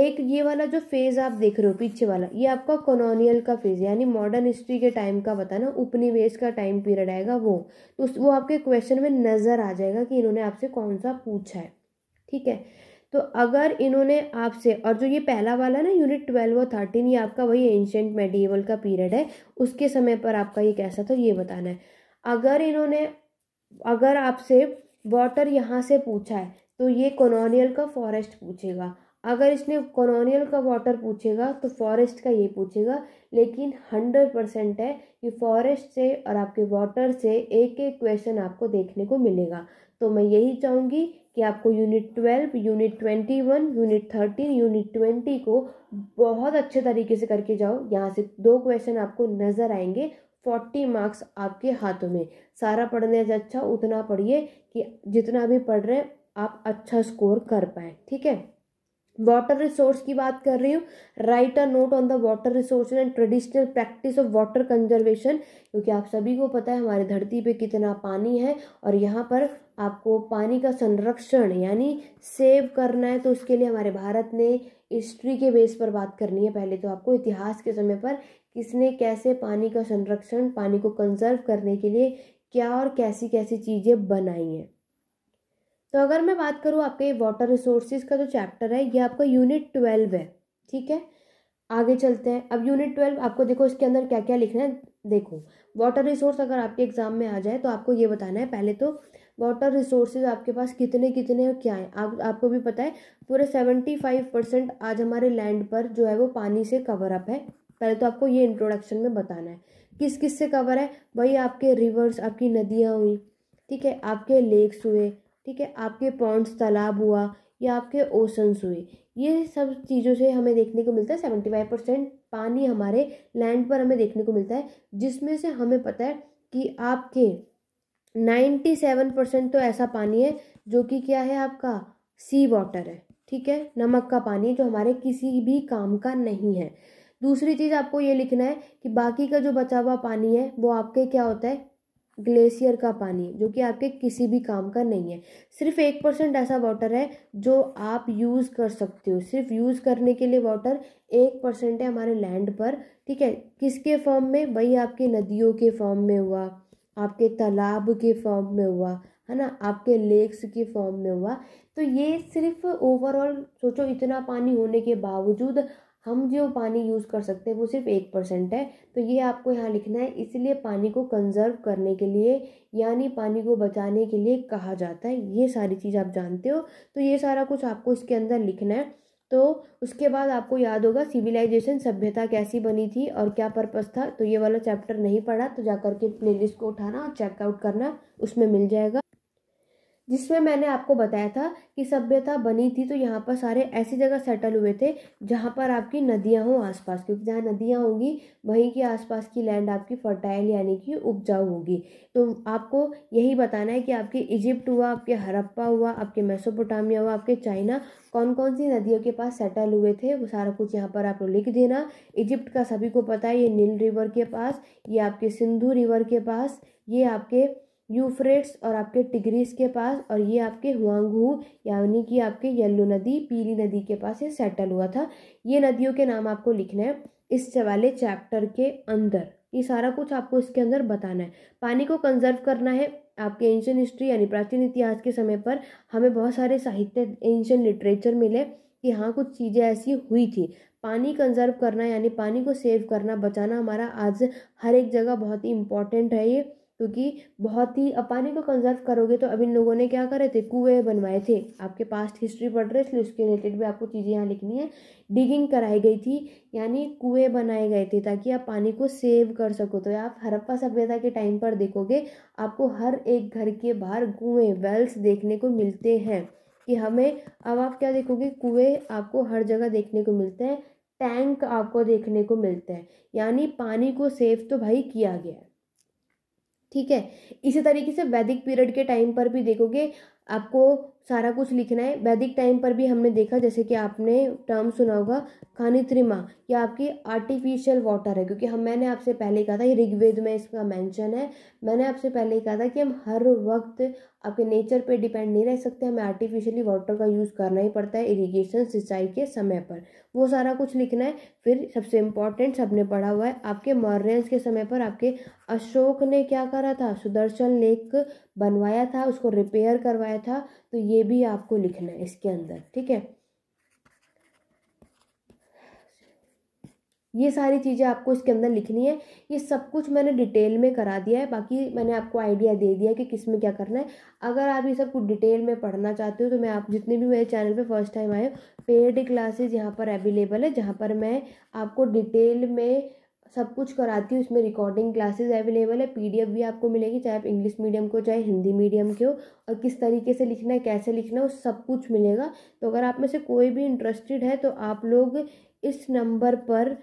एक ये वाला जो फेज़ आप देख रहे हो पीछे वाला ये आपका कॉलोनियल का फेज़ है यानी मॉडर्न हिस्ट्री के टाइम का बताना उपनिवेश का टाइम पीरियड आएगा वो तो वो आपके क्वेश्चन में नज़र आ जाएगा कि इन्होंने आपसे कौन सा पूछा है ठीक है तो अगर इन्होंने आपसे और जो ये पहला वाला ना यूनिट ट्वेल्व और थर्टीन ये आपका वही एंशेंट मेडिएवल का पीरियड है उसके समय पर आपका ये कैसा था ये बताना है अगर इन्होंने अगर आपसे वाटर यहाँ से पूछा है तो ये कॉलोनियल का फॉरेस्ट पूछेगा अगर इसने कॉनोनियल का वाटर पूछेगा तो फॉरेस्ट का ये पूछेगा लेकिन हंड्रेड परसेंट है कि फॉरेस्ट से और आपके वाटर से एक एक क्वेश्चन आपको देखने को मिलेगा तो मैं यही चाहूँगी कि आपको unit twelve unit twenty one unit thirteen unit twenty को बहुत अच्छे तरीके से करके जाओ यहाँ से दो क्वेश्चन आपको नज़र आएंगे फोर्टी मार्क्स आपके हाथों में सारा पढ़ने से अच्छा उतना पढ़िए कि जितना भी पढ़ रहे आप अच्छा स्कोर कर पाए ठीक है वाटर रिसोर्स की बात कर रही हूँ write a note on the water resource and traditional practice of water conservation क्योंकि आप सभी को पता है हमारी धरती पे कितना पानी है और यहाँ पर आपको पानी का संरक्षण यानी सेव करना है तो उसके लिए हमारे भारत ने हिस्ट्री के बेस पर बात करनी है पहले तो आपको इतिहास के समय पर किसने कैसे पानी का संरक्षण पानी को कंजर्व करने के लिए क्या और कैसी कैसी चीज़ें बनाई हैं तो अगर मैं बात करूँ आपके वाटर रिसोर्सेज का जो तो चैप्टर है ये आपका यूनिट ट्वेल्व है ठीक है आगे चलते हैं अब यूनिट ट्वेल्व आपको देखो इसके अंदर क्या क्या लिखना है देखो वाटर रिसोर्स अगर आपके एग्ज़ाम में आ जाए तो आपको ये बताना है पहले तो वाटर रिसोर्सेज आपके पास कितने कितने हैं क्या हैं आप आपको भी पता है पूरे सेवेंटी फाइव परसेंट आज हमारे लैंड पर जो है वो पानी से कवर अप है पहले तो आपको ये इंट्रोडक्शन में बताना है किस किस से कवर है वही आपके रिवर्स आपकी नदियाँ हुई ठीक है आपके लेक्स हुए ठीक है आपके पॉन्ड्स तालाब हुआ या आपके ओशंस हुए ये सब चीज़ों से हमें देखने को मिलता है सेवेंटी फाइव परसेंट पानी हमारे लैंड पर हमें देखने को मिलता है जिसमें से हमें पता है कि आपके नाइन्टी सेवन परसेंट तो ऐसा पानी है जो कि क्या है आपका सी वाटर है ठीक है नमक का पानी जो हमारे किसी भी काम का नहीं है दूसरी चीज़ आपको ये लिखना है कि बाकी का जो बचा हुआ पानी है वो आपके क्या होता है ग्लेशियर का पानी जो कि आपके किसी भी काम का नहीं है सिर्फ एक परसेंट ऐसा वाटर है जो आप यूज़ कर सकते हो सिर्फ यूज़ करने के लिए वाटर एक परसेंट है हमारे लैंड पर ठीक है किसके फॉर्म में वही आपके नदियों के फॉर्म में हुआ आपके तालाब के फॉर्म में हुआ है ना आपके लेक्स के फॉर्म में हुआ तो ये सिर्फ ओवरऑल सोचो इतना पानी होने के बावजूद हम जो पानी यूज़ कर सकते हैं वो सिर्फ एक परसेंट है तो ये आपको यहाँ लिखना है इसलिए पानी को कंजर्व करने के लिए यानी पानी को बचाने के लिए कहा जाता है ये सारी चीज़ आप जानते हो तो ये सारा कुछ आपको इसके अंदर लिखना है तो उसके बाद आपको याद होगा सिविलाइजेशन सभ्यता कैसी बनी थी और क्या पर्पज़ था तो ये वाला चैप्टर नहीं पढ़ा तो जा के प्लेलिस्ट को उठाना और चेकआउट करना उसमें मिल जाएगा जिसमें मैंने आपको बताया था कि सभ्यता बनी थी तो यहाँ पर सारे ऐसी जगह सेटल हुए थे जहाँ पर आपकी नदियाँ हों आसपास क्योंकि जहाँ नदियाँ होंगी वहीं के आसपास की लैंड आपकी फर्टाइल यानी कि उपजाऊ होगी तो आपको यही बताना है कि आपके इजिप्ट हुआ आपके हरप्पा हुआ आपके मेसोपोटामिया हुआ आपके चाइना कौन कौन सी नदियों के पास सेटल हुए थे वो सारा कुछ यहाँ पर आप लिख देना इजिप्ट का सभी को पता है ये नील रिवर के पास ये आपके सिंधु रिवर के पास ये आपके यूफ्रेट्स और आपके टिग्रीस के पास और ये आपके हुआंगू यानी कि आपके येल्लो नदी पीली नदी के पास ये सेटल हुआ था ये नदियों के नाम आपको लिखना है इस वाले चैप्टर के अंदर ये सारा कुछ आपको इसके अंदर बताना है पानी को कंजर्व करना है आपके एंशियन हिस्ट्री यानी प्राचीन इतिहास के समय पर हमें बहुत सारे साहित्य एंशियन लिटरेचर मिले कि हाँ कुछ चीज़ें ऐसी हुई थी पानी कंजर्व करना यानी पानी को सेव करना बचाना हमारा आज हर एक जगह बहुत ही इंपॉर्टेंट है ये क्योंकि बहुत ही अब पानी को कंजर्व करोगे तो अब इन लोगों ने क्या करे थे कुएं बनवाए थे आपके पास्ट हिस्ट्री पढ़ रहे इसलिए उसके रिलेटेड भी आपको चीज़ें यहाँ लिखनी है डिगिंग कराई गई थी यानी कुएं बनाए गए थे ताकि आप पानी को सेव कर सको तो आप हरप्पा सभ्यता के टाइम पर देखोगे आपको हर एक घर के बाहर कुएँ वेल्स देखने को मिलते हैं कि हमें अब आप क्या देखोगे कुएँ आपको हर जगह देखने को मिलते हैं टैंक आपको देखने को मिलते हैं यानी पानी को सेव तो भाई किया गया है ठीक है इसी तरीके से वैदिक पीरियड के टाइम पर भी देखोगे आपको सारा कुछ लिखना है वैदिक टाइम पर भी हमने देखा जैसे कि आपने टर्म सुना होगा खानित्रिमा या आपकी आर्टिफिशियल वाटर है क्योंकि हम मैंने आपसे पहले कहा था ये ऋग्वेद में इसका मेंशन है मैंने आपसे पहले ही कहा था कि हम हर वक्त आपके नेचर पे डिपेंड नहीं रह सकते हमें आर्टिफिशियली वाटर का यूज़ करना ही पड़ता है इरिगेशन सिंचाई के समय पर वो सारा कुछ लिखना है फिर सबसे इम्पॉर्टेंट सबने पढ़ा हुआ है आपके मॉर्स के समय पर आपके अशोक ने क्या करा था सुदर्शन लेक बनवाया था उसको रिपेयर करवाया था तो ये भी आपको लिखना है इसके अंदर ठीक है ये सारी चीज़ें आपको इसके अंदर लिखनी है ये सब कुछ मैंने डिटेल में करा दिया है बाकी मैंने आपको आइडिया दे दिया है कि किस में क्या करना है अगर आप ये सब कुछ डिटेल में पढ़ना चाहते हो तो मैं आप जितने भी मेरे चैनल पे फर्स्ट टाइम आए पेड क्लासेज यहाँ पर अवेलेबल है जहाँ पर मैं आपको डिटेल में सब कुछ कराती हूँ इसमें रिकॉर्डिंग क्लासेज अवेलेबल है पी भी आपको मिलेगी चाहे आप इंग्लिश मीडियम के हो चाहे हिंदी मीडियम के हो और किस तरीके से लिखना है कैसे लिखना है वो सब कुछ मिलेगा तो अगर आप में से कोई भी इंटरेस्टेड है तो आप लोग इस नंबर पर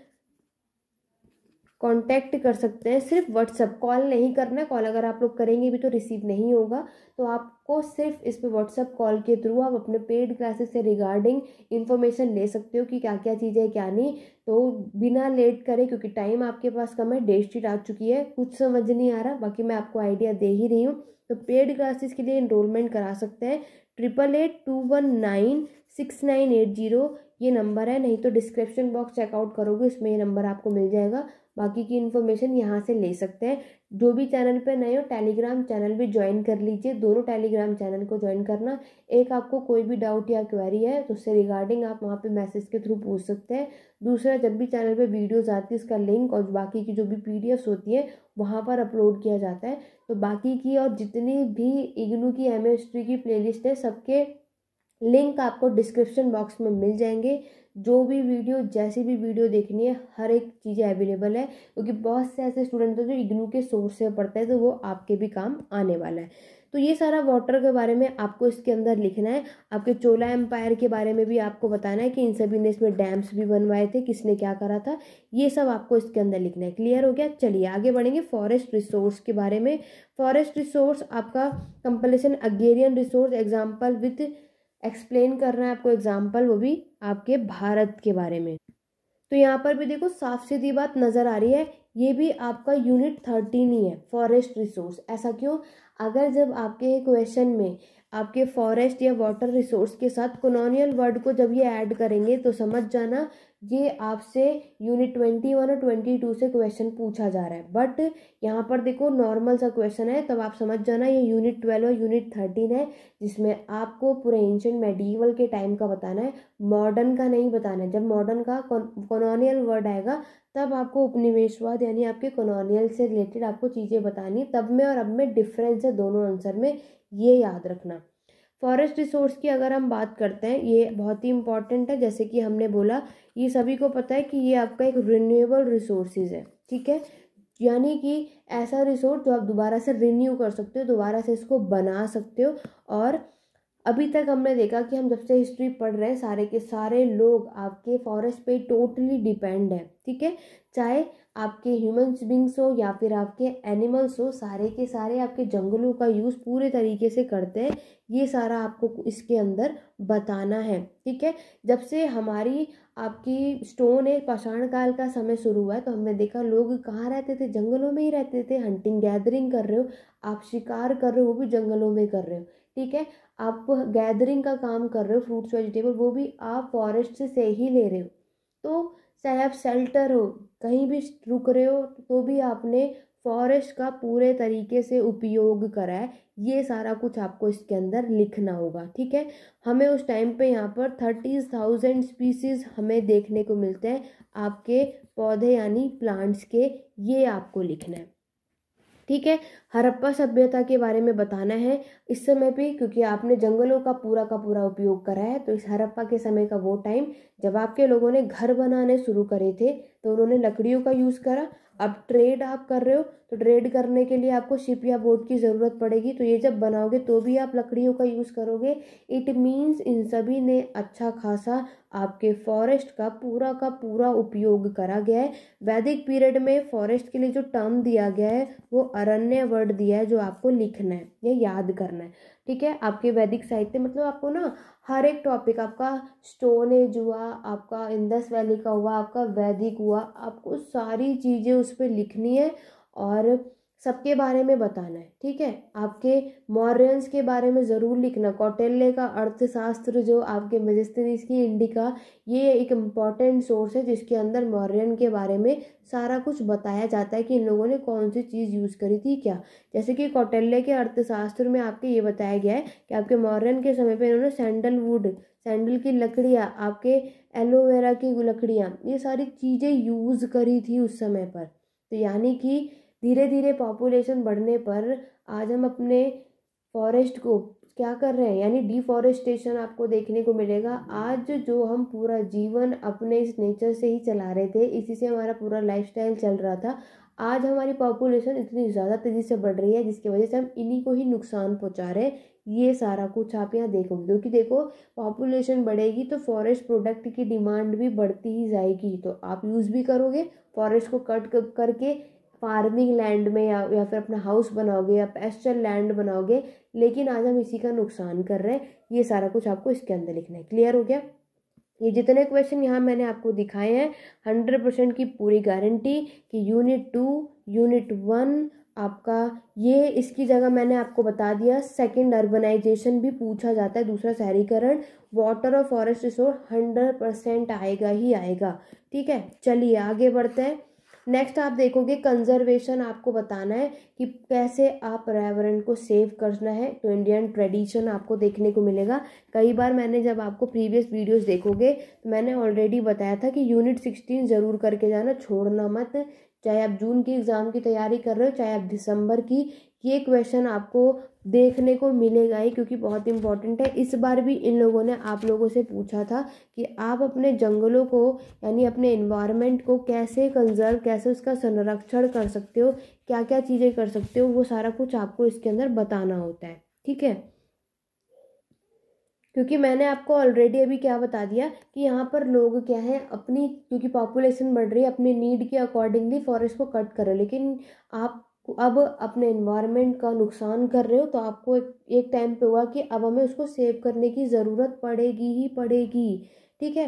कांटेक्ट कर सकते हैं सिर्फ व्हाट्सअप कॉल नहीं करना कॉल अगर आप लोग करेंगे भी तो रिसीव नहीं होगा तो आपको सिर्फ इस पर व्हाट्सअप कॉल के थ्रू आप अपने पेड क्लासेस से रिगार्डिंग इन्फॉर्मेशन ले सकते हो कि क्या क्या चीज़ है क्या नहीं तो बिना लेट करें क्योंकि टाइम आपके पास कम है डेट शीट आ चुकी है कुछ समझ नहीं आ रहा बाकी मैं आपको आइडिया दे ही रही हूँ तो पेड क्लासेस के लिए इनरोलमेंट करा सकते हैं triple eight two one nine six nine eight zero ये नंबर है नहीं तो डिस्क्रिप्शन बॉक्स चेकआउट करोगे उसमें ये नंबर आपको मिल जाएगा बाकी की इन्फॉर्मेशन यहाँ से ले सकते हैं जो भी चैनल पे नए हो टेलीग्राम चैनल भी ज्वाइन कर लीजिए दोनों टेलीग्राम चैनल को ज्वाइन करना एक आपको कोई भी डाउट या क्वेरी है तो उससे रिगार्डिंग आप वहाँ पे मैसेज के थ्रू पूछ सकते हैं दूसरा जब भी चैनल पे वीडियोस आती है उसका लिंक और बाकी की जो भी पी होती है वहाँ पर अपलोड किया जाता है तो बाकी की और जितनी भी इग्नू की एम की प्ले है सबके लिंक आपको डिस्क्रिप्शन बॉक्स में मिल जाएंगे जो भी वीडियो जैसी भी वीडियो देखनी है हर एक चीज़ें अवेलेबल है क्योंकि बहुत से ऐसे स्टूडेंट हैं जो इग्नू के सोर्स से पढ़ते हैं तो वो आपके भी काम आने वाला है तो ये सारा वाटर के बारे में आपको इसके अंदर लिखना है आपके चोला एम्पायर के बारे में भी आपको बताना है कि इन सभी ने इसमें डैम्स भी बनवाए थे किसने क्या करा था ये सब आपको इसके अंदर लिखना है क्लियर हो गया चलिए आगे बढ़ेंगे फॉरेस्ट रिसोर्स के बारे में फॉरेस्ट रिसोर्स आपका completion agrarian resource example with explain कर रहे है आपको एग्जाम्पल वो भी आपके भारत के बारे में तो यहाँ पर भी देखो साफ सीधी बात नज़र आ रही है ये भी आपका यूनिट थर्टीन ही है फॉरेस्ट रिसोर्स ऐसा क्यों अगर जब आपके क्वेश्चन में आपके फॉरेस्ट या वाटर रिसोर्स के साथ कॉलोनियल वर्ड को जब ये ऐड करेंगे तो समझ जाना ये आपसे यूनिट ट्वेंटी वन और ट्वेंटी टू से क्वेश्चन पूछा जा रहा है बट यहाँ पर देखो नॉर्मल सा क्वेश्चन है तब आप समझ जाना ये यूनिट ट्वेल्व और यूनिट थर्टीन है जिसमें आपको पूरे एंशेंट मेडिवल के टाइम का बताना है मॉडर्न का नहीं बताना है जब मॉडर्न का कौन, वर्ड आएगा तब आपको उपनिवेशवाद यानी आपके कॉनोनियल से रिलेटेड आपको चीज़ें बतानी तब में और अब में डिफरेंस है दोनों आंसर में ये याद रखना फॉरेस्ट रिसोर्स की अगर हम बात करते हैं ये बहुत ही इंपॉर्टेंट है जैसे कि हमने बोला ये सभी को पता है कि ये आपका एक रिन्यूएबल रिसोर्सेज है ठीक है यानी कि ऐसा रिसोर्स जो आप दोबारा से रिन्यू कर सकते हो दोबारा से इसको बना सकते हो और अभी तक हमने देखा कि हम जब से हिस्ट्री पढ़ रहे हैं सारे के सारे लोग आपके फॉरेस्ट पे टोटली डिपेंड है ठीक है चाहे आपके ह्यूमन्स बींग्स हो या फिर आपके एनिमल्स हो सारे के सारे आपके जंगलों का यूज़ पूरे तरीके से करते हैं ये सारा आपको इसके अंदर बताना है ठीक है जब से हमारी आपकी स्टोन है पाषाण काल का समय शुरू हुआ है तो हमने देखा लोग कहाँ रहते थे जंगलों में ही रहते थे हंटिंग गैदरिंग कर रहे हो आप शिकार कर रहे हो वो भी जंगलों में कर रहे हो ठीक है आप गैदरिंग का काम कर रहे हो फ्रूट्स वेजिटेबल वो भी आप फॉरेस्ट से, से ही ले रहे हो तो चाहे आप शेल्टर हो कहीं भी रुक रहे हो तो भी आपने फॉरेस्ट का पूरे तरीके से उपयोग करा है ये सारा कुछ आपको इसके अंदर लिखना होगा ठीक है हमें उस टाइम पे यहाँ पर थर्टी थाउजेंड स्पीसीज हमें देखने को मिलते हैं आपके पौधे यानी प्लांट्स के ये आपको लिखना है ठीक है हरप्पा सभ्यता के बारे में बताना है इस समय पे क्योंकि आपने जंगलों का पूरा का पूरा उपयोग करा है तो इस हरप्पा के समय का वो टाइम जब आपके लोगों ने घर बनाने शुरू करे थे तो उन्होंने लकड़ियों का यूज़ करा अब ट्रेड आप कर रहे हो तो ट्रेड करने के लिए आपको शिप या बोट की ज़रूरत पड़ेगी तो ये जब बनाओगे तो भी आप लकड़ियों का यूज़ करोगे इट मीन्स इन सभी ने अच्छा खासा आपके फॉरेस्ट का पूरा का पूरा उपयोग करा गया है वैदिक पीरियड में फॉरेस्ट के लिए जो टर्म दिया गया है वो अरण्य वर्ड दिया है जो आपको लिखना है या याद करना है ठीक है आपके वैदिक साहित्य मतलब आपको ना हर एक टॉपिक आपका स्टोन एज हुआ आपका इंदस वैली का हुआ आपका वैदिक हुआ आपको सारी चीज़ें उस पर लिखनी है और सबके बारे में बताना है ठीक है आपके मौर्यंस के बारे में ज़रूर लिखना कौटिल्य का अर्थशास्त्र जो आपके मजिस्त्रीज की इंडिका ये एक इम्पॉर्टेंट सोर्स है जिसके अंदर मौर्यन के बारे में सारा कुछ बताया जाता है कि इन लोगों ने कौन सी चीज़ यूज़ करी थी क्या जैसे कि कौटिल्य के अर्थशास्त्र में आपके ये बताया गया है कि आपके मौर्यन के समय पर इन्होंने सैंडलवुड सैंडल की लकड़ियाँ आपके एलोवेरा की लकड़ियाँ ये सारी चीज़ें यूज़ करी थी उस समय पर तो यानी कि धीरे धीरे पॉपुलेशन बढ़ने पर आज हम अपने फॉरेस्ट को क्या कर रहे हैं यानी डिफॉरेस्टेशन आपको देखने को मिलेगा आज जो हम पूरा जीवन अपने इस नेचर से ही चला रहे थे इसी से हमारा पूरा लाइफस्टाइल चल रहा था आज हमारी पॉपुलेशन इतनी ज़्यादा तेज़ी से बढ़ रही है जिसकी वजह से हम इन्हीं को ही नुकसान पहुंचा रहे हैं ये सारा कुछ आप यहाँ देखोगे क्योंकि देखो पॉपुलेशन बढ़ेगी तो फॉरेस्ट प्रोडक्ट की डिमांड भी बढ़ती ही जाएगी तो आप यूज़ भी करोगे फॉरेस्ट को कट करके फार्मिंग लैंड में या या फिर अपना हाउस बनाओगे या पेस्टर लैंड बनाओगे लेकिन आज हम इसी का नुकसान कर रहे हैं ये सारा कुछ आपको इसके अंदर लिखना है क्लियर हो गया ये जितने क्वेश्चन यहाँ मैंने आपको दिखाए हैं हंड्रेड परसेंट की पूरी गारंटी कि यूनिट टू यूनिट वन आपका ये इसकी जगह मैंने आपको बता दिया सेकंड अर्बनाइजेशन भी पूछा जाता है दूसरा शहरीकरण वाटर और फॉरेस्ट रिसोर्स हंड्रेड परसेंट आएगा ही आएगा ठीक है चलिए आगे बढ़ते हैं नेक्स्ट आप देखोगे कंजर्वेशन आपको बताना है कि कैसे आप पर्यावरण को सेव करना है तो इंडियन ट्रेडिशन आपको देखने को मिलेगा कई बार मैंने जब आपको प्रीवियस वीडियोस देखोगे तो मैंने ऑलरेडी बताया था कि यूनिट सिक्सटीन ज़रूर करके जाना छोड़ना मत चाहे आप जून की एग्ज़ाम की तैयारी कर रहे हो चाहे आप दिसंबर की ये क्वेश्चन आपको देखने को मिलेगा ही क्योंकि बहुत इम्पॉर्टेंट है इस बार भी इन लोगों ने आप लोगों से पूछा था कि आप अपने जंगलों को यानी अपने इन्वायरमेंट को कैसे कंजर्व कैसे उसका संरक्षण कर सकते हो क्या क्या चीज़ें कर सकते हो वो सारा कुछ आपको इसके अंदर बताना होता है ठीक है क्योंकि मैंने आपको ऑलरेडी अभी क्या बता दिया कि यहाँ पर लोग क्या हैं अपनी क्योंकि पॉपुलेशन बढ़ रही है अपनी नीड के अकॉर्डिंगली फॉरेस्ट को कट कर रहे लेकिन आप अब अपने इन्वायरमेंट का नुकसान कर रहे हो तो आपको एक एक टाइम पे हुआ कि अब हमें उसको सेव करने की ज़रूरत पड़ेगी ही पड़ेगी ठीक है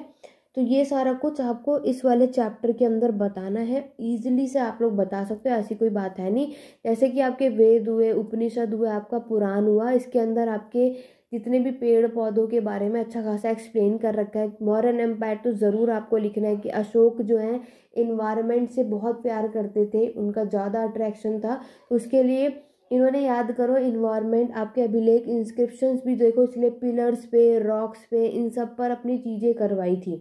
तो ये सारा कुछ आपको इस वाले चैप्टर के अंदर बताना है ईजिली से आप लोग बता सकते हो ऐसी कोई बात है नहीं जैसे कि आपके वेद हुए उपनिषद हुए आपका पुराण हुआ इसके अंदर आपके जितने भी पेड़ पौधों के बारे में अच्छा खासा एक्सप्लेन कर रखा है मॉरन एम्पायर तो ज़रूर आपको लिखना है कि अशोक जो है इन्वायरमेंट से बहुत प्यार करते थे उनका ज़्यादा अट्रैक्शन था तो उसके लिए इन्होंने याद करो इन्वायरमेंट आपके अभिलेख इंस्क्रिप्शंस भी देखो इसलिए पिलर्स पे रॉक्स पे इन सब पर अपनी चीज़ें करवाई थी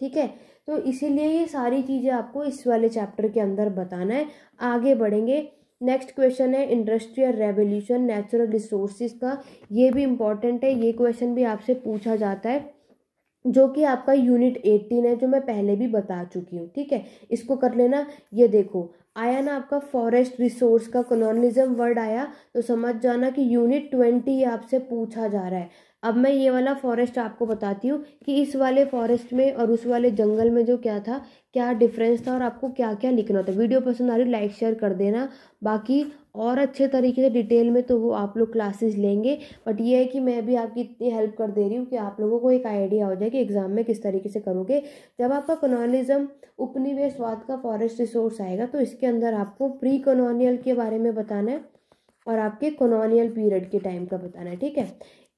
ठीक है तो इसीलिए ये सारी चीज़ें आपको इस वाले चैप्टर के अंदर बताना है आगे बढ़ेंगे नेक्स्ट क्वेश्चन है इंडस्ट्रियल रेवोल्यूशन नेचुरल रिसोर्सिस का ये भी इम्पॉर्टेंट है ये क्वेश्चन भी आपसे पूछा जाता है जो कि आपका यूनिट एटीन है जो मैं पहले भी बता चुकी हूँ ठीक है इसको कर लेना ये देखो आया ना आपका फॉरेस्ट रिसोर्स का कॉलोनिज्म वर्ड आया तो समझ जाना कि यूनिट ट्वेंटी आपसे पूछा जा रहा है अब मैं ये वाला फॉरेस्ट आपको बताती हूँ कि इस वाले फॉरेस्ट में और उस वाले जंगल में जो क्या था क्या डिफरेंस था और आपको क्या क्या लिखना था वीडियो पसंद आ रही लाइक शेयर कर देना बाकी और अच्छे तरीके से डिटेल में तो वो आप लोग क्लासेस लेंगे बट ये है कि मैं भी आपकी इतनी हेल्प कर दे रही हूँ कि आप लोगों को एक आइडिया हो जाए कि एग्ज़ाम में किस तरीके से करोगे जब आपका कॉलोनिज्म उपनिवेशवाद का फॉरेस्ट रिसोर्स आएगा तो इसके अंदर आपको प्री कॉलोनियल के बारे में बताना है और आपके कॉलोनियल पीरियड के टाइम का बताना है ठीक है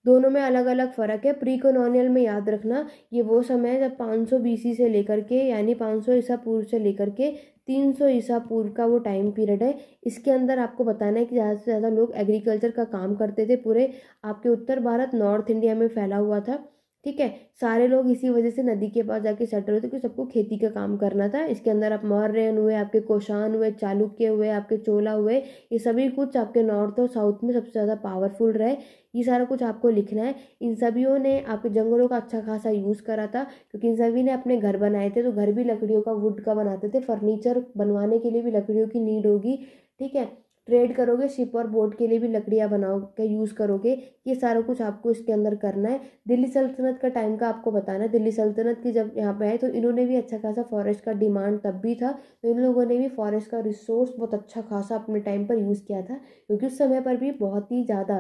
दोनों में अलग अलग फ़र्क है प्री कॉलोनियल में याद रखना ये वो समय है जब 500 बी से लेकर के यानी 500 ईसा पूर्व से लेकर के 300 ईसा पूर्व का वो टाइम पीरियड है इसके अंदर आपको बताना है कि ज़्यादा से ज़्यादा लोग एग्रीकल्चर का काम करते थे पूरे आपके उत्तर भारत नॉर्थ इंडिया में फैला हुआ था ठीक है सारे लोग इसी वजह से नदी के पास जाके सेटल होते क्योंकि सबको खेती का काम करना था इसके अंदर आप मौर्यन हुए आपके कोशान हुए चालुक्य हुए आपके चोला हुए ये सभी कुछ आपके नॉर्थ और साउथ में सबसे ज़्यादा पावरफुल रहे ये सारा कुछ आपको लिखना है इन सभी ने आपके जंगलों का अच्छा खासा यूज़ करा था क्योंकि इन सभी ने अपने घर बनाए थे तो घर भी लकड़ियों का वुड का बनाते थे फर्नीचर बनवाने के लिए भी लकड़ियों की नीड होगी ठीक है ट्रेड करोगे शिप और बोट के लिए भी लकड़ियाँ बनाओ का यूज़ करोगे ये सारा कुछ आपको इसके अंदर करना है दिल्ली सल्तनत का टाइम का आपको बताना है दिल्ली सल्तनत की जब यहाँ पे आए तो इन्होंने भी अच्छा खासा फॉरेस्ट का डिमांड तब भी था तो इन लोगों ने भी फॉरेस्ट का रिसोर्स बहुत अच्छा खासा अपने टाइम पर यूज़ किया था क्योंकि उस समय पर भी बहुत ही ज़्यादा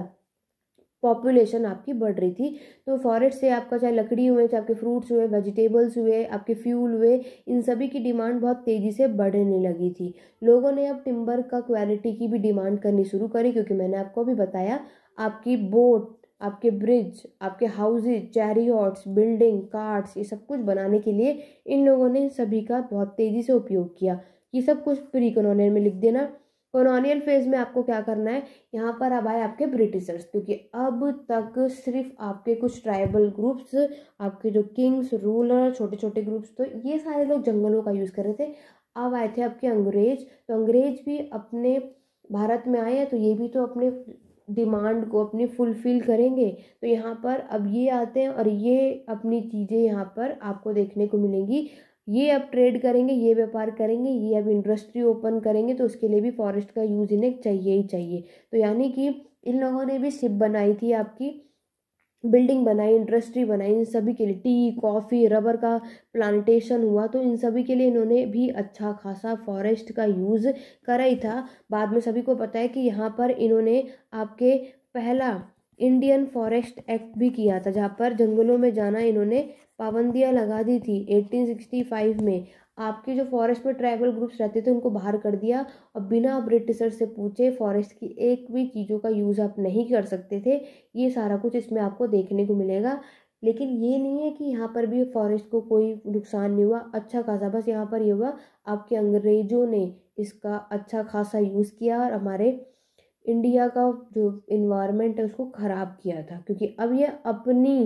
पॉपुलेशन आपकी बढ़ रही थी तो फॉरेस्ट से आपका चाहे लकड़ी हुए चाहे आपके फ्रूट्स हुए वेजिटेबल्स हुए आपके फ्यूल हुए इन सभी की डिमांड बहुत तेज़ी से बढ़ने लगी थी लोगों ने अब टिम्बर का क्वालिटी की भी डिमांड करनी शुरू करी क्योंकि मैंने आपको भी बताया आपकी बोट आपके ब्रिज आपके हाउसेज चैरियॉट्स बिल्डिंग कार्ड्स ये सब कुछ बनाने के लिए इन लोगों ने सभी का बहुत तेज़ी से उपयोग किया ये सब कुछ प्री इकोनॉमी में लिख देना कॉलोनियल फेज में आपको क्या करना है यहाँ पर अब आए आपके ब्रिटिशर्स क्योंकि अब तक सिर्फ आपके कुछ ट्राइबल ग्रुप्स आपके जो किंग्स रूलर छोटे छोटे ग्रुप्स तो ये सारे लोग जंगलों का यूज़ कर रहे थे अब आए थे आपके अंग्रेज तो अंग्रेज भी अपने भारत में आए हैं तो ये भी तो अपने डिमांड को अपनी फुलफिल करेंगे तो यहाँ पर अब ये आते हैं और ये अपनी चीज़ें यहाँ पर आपको देखने को मिलेंगी ये अब ट्रेड करेंगे ये व्यापार करेंगे ये अब इंडस्ट्री ओपन करेंगे तो उसके लिए भी फॉरेस्ट का यूज़ इन्हें चाहिए ही चाहिए तो यानी कि इन लोगों ने भी शिप बनाई थी आपकी बिल्डिंग बनाई इंडस्ट्री बनाई इन सभी के लिए टी कॉफ़ी रबर का प्लांटेशन हुआ तो इन सभी के लिए इन्होंने भी अच्छा खासा फॉरेस्ट का यूज़ करा ही था बाद में सभी को पता है कि यहाँ पर इन्होंने आपके पहला इंडियन फॉरेस्ट एक्ट भी किया था जहाँ पर जंगलों में जाना इन्होंने पाबंदियाँ लगा दी थी 1865 में आपके जो फॉरेस्ट में ट्राइबल ग्रुप्स रहते थे उनको बाहर कर दिया और बिना ब्रिटिशर से पूछे फॉरेस्ट की एक भी चीज़ों का यूज़ आप नहीं कर सकते थे ये सारा कुछ इसमें आपको देखने को मिलेगा लेकिन ये नहीं है कि यहाँ पर भी फॉरेस्ट को कोई नुकसान नहीं हुआ अच्छा खासा बस यहाँ पर ये हुआ आपके अंग्रेज़ों ने इसका अच्छा खासा यूज़ किया और हमारे इंडिया का जो इन्वायरमेंट है उसको ख़राब किया था क्योंकि अब ये अपनी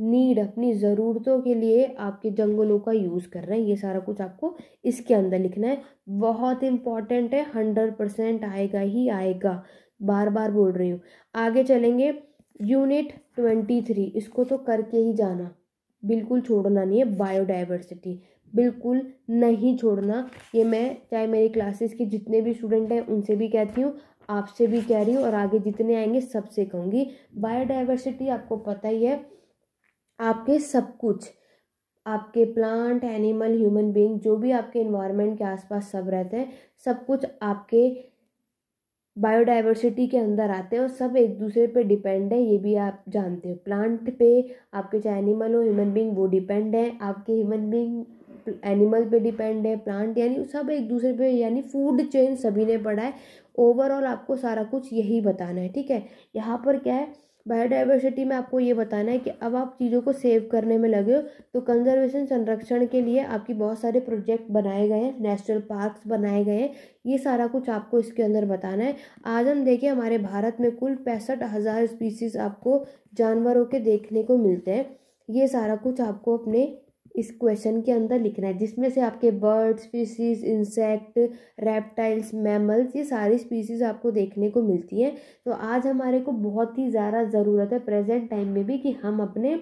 नीड अपनी ज़रूरतों के लिए आपके जंगलों का यूज़ कर रहे हैं ये सारा कुछ आपको इसके अंदर लिखना है बहुत इंपॉर्टेंट है हंड्रेड परसेंट आएगा ही आएगा बार बार बोल रही हूँ आगे चलेंगे यूनिट ट्वेंटी थ्री इसको तो करके ही जाना बिल्कुल छोड़ना नहीं है बायोडाइवर्सिटी बिल्कुल नहीं छोड़ना ये मैं चाहे मेरी क्लासेस के जितने भी स्टूडेंट हैं उनसे भी कहती हूँ आपसे भी कह रही हूँ और आगे जितने आएंगे सबसे कहूँगी बायोडाइवर्सिटी आपको पता ही है आपके सब कुछ आपके प्लांट एनिमल ह्यूमन बीइंग जो भी आपके इन्वायरमेंट के आसपास सब रहते हैं सब कुछ आपके बायोडाइवर्सिटी के अंदर आते हैं और सब एक दूसरे पे डिपेंड है ये भी आप जानते हो प्लांट पे आपके चाहे एनिमल हो ह्यूमन बीइंग वो डिपेंड है आपके ह्यूमन बीइंग एनिमल पे डिपेंड है प्लांट यानी सब एक दूसरे पे यानी फूड चेन सभी ने पढ़ा है ओवरऑल आपको सारा कुछ यही बताना है ठीक है यहाँ पर क्या है बायोडाइवर्सिटी में आपको ये बताना है कि अब आप चीज़ों को सेव करने में लगे हो तो कंजर्वेशन संरक्षण के लिए आपकी बहुत सारे प्रोजेक्ट बनाए गए हैं नेशनल पार्क्स बनाए गए हैं ये सारा कुछ आपको इसके अंदर बताना है आज हम देखें हमारे भारत में कुल पैंसठ हज़ार स्पीसीज आपको जानवरों के देखने को मिलते हैं ये सारा कुछ आपको अपने इस क्वेश्चन के अंदर लिखना है जिसमें से आपके birds species insect reptiles mammals ये सारी स्पीसीज आपको देखने को मिलती हैं तो आज हमारे को बहुत ही ज़्यादा ज़रूरत है प्रेजेंट टाइम में भी कि हम अपने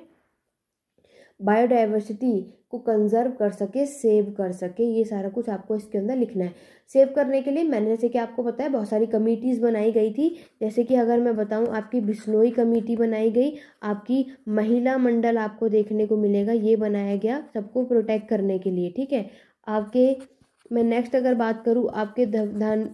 बायोडाइवर्सिटी को कंजर्व कर सके सेव कर सके ये सारा कुछ आपको इसके अंदर लिखना है सेव करने के लिए मैंने जैसे कि आपको पता है बहुत सारी कमिटीज़ बनाई गई थी जैसे कि अगर मैं बताऊं आपकी बिश्नोई कमेटी बनाई गई आपकी महिला मंडल आपको देखने को मिलेगा ये बनाया गया सबको प्रोटेक्ट करने के लिए ठीक है आपके मैं नेक्स्ट अगर बात करूँ आपके धन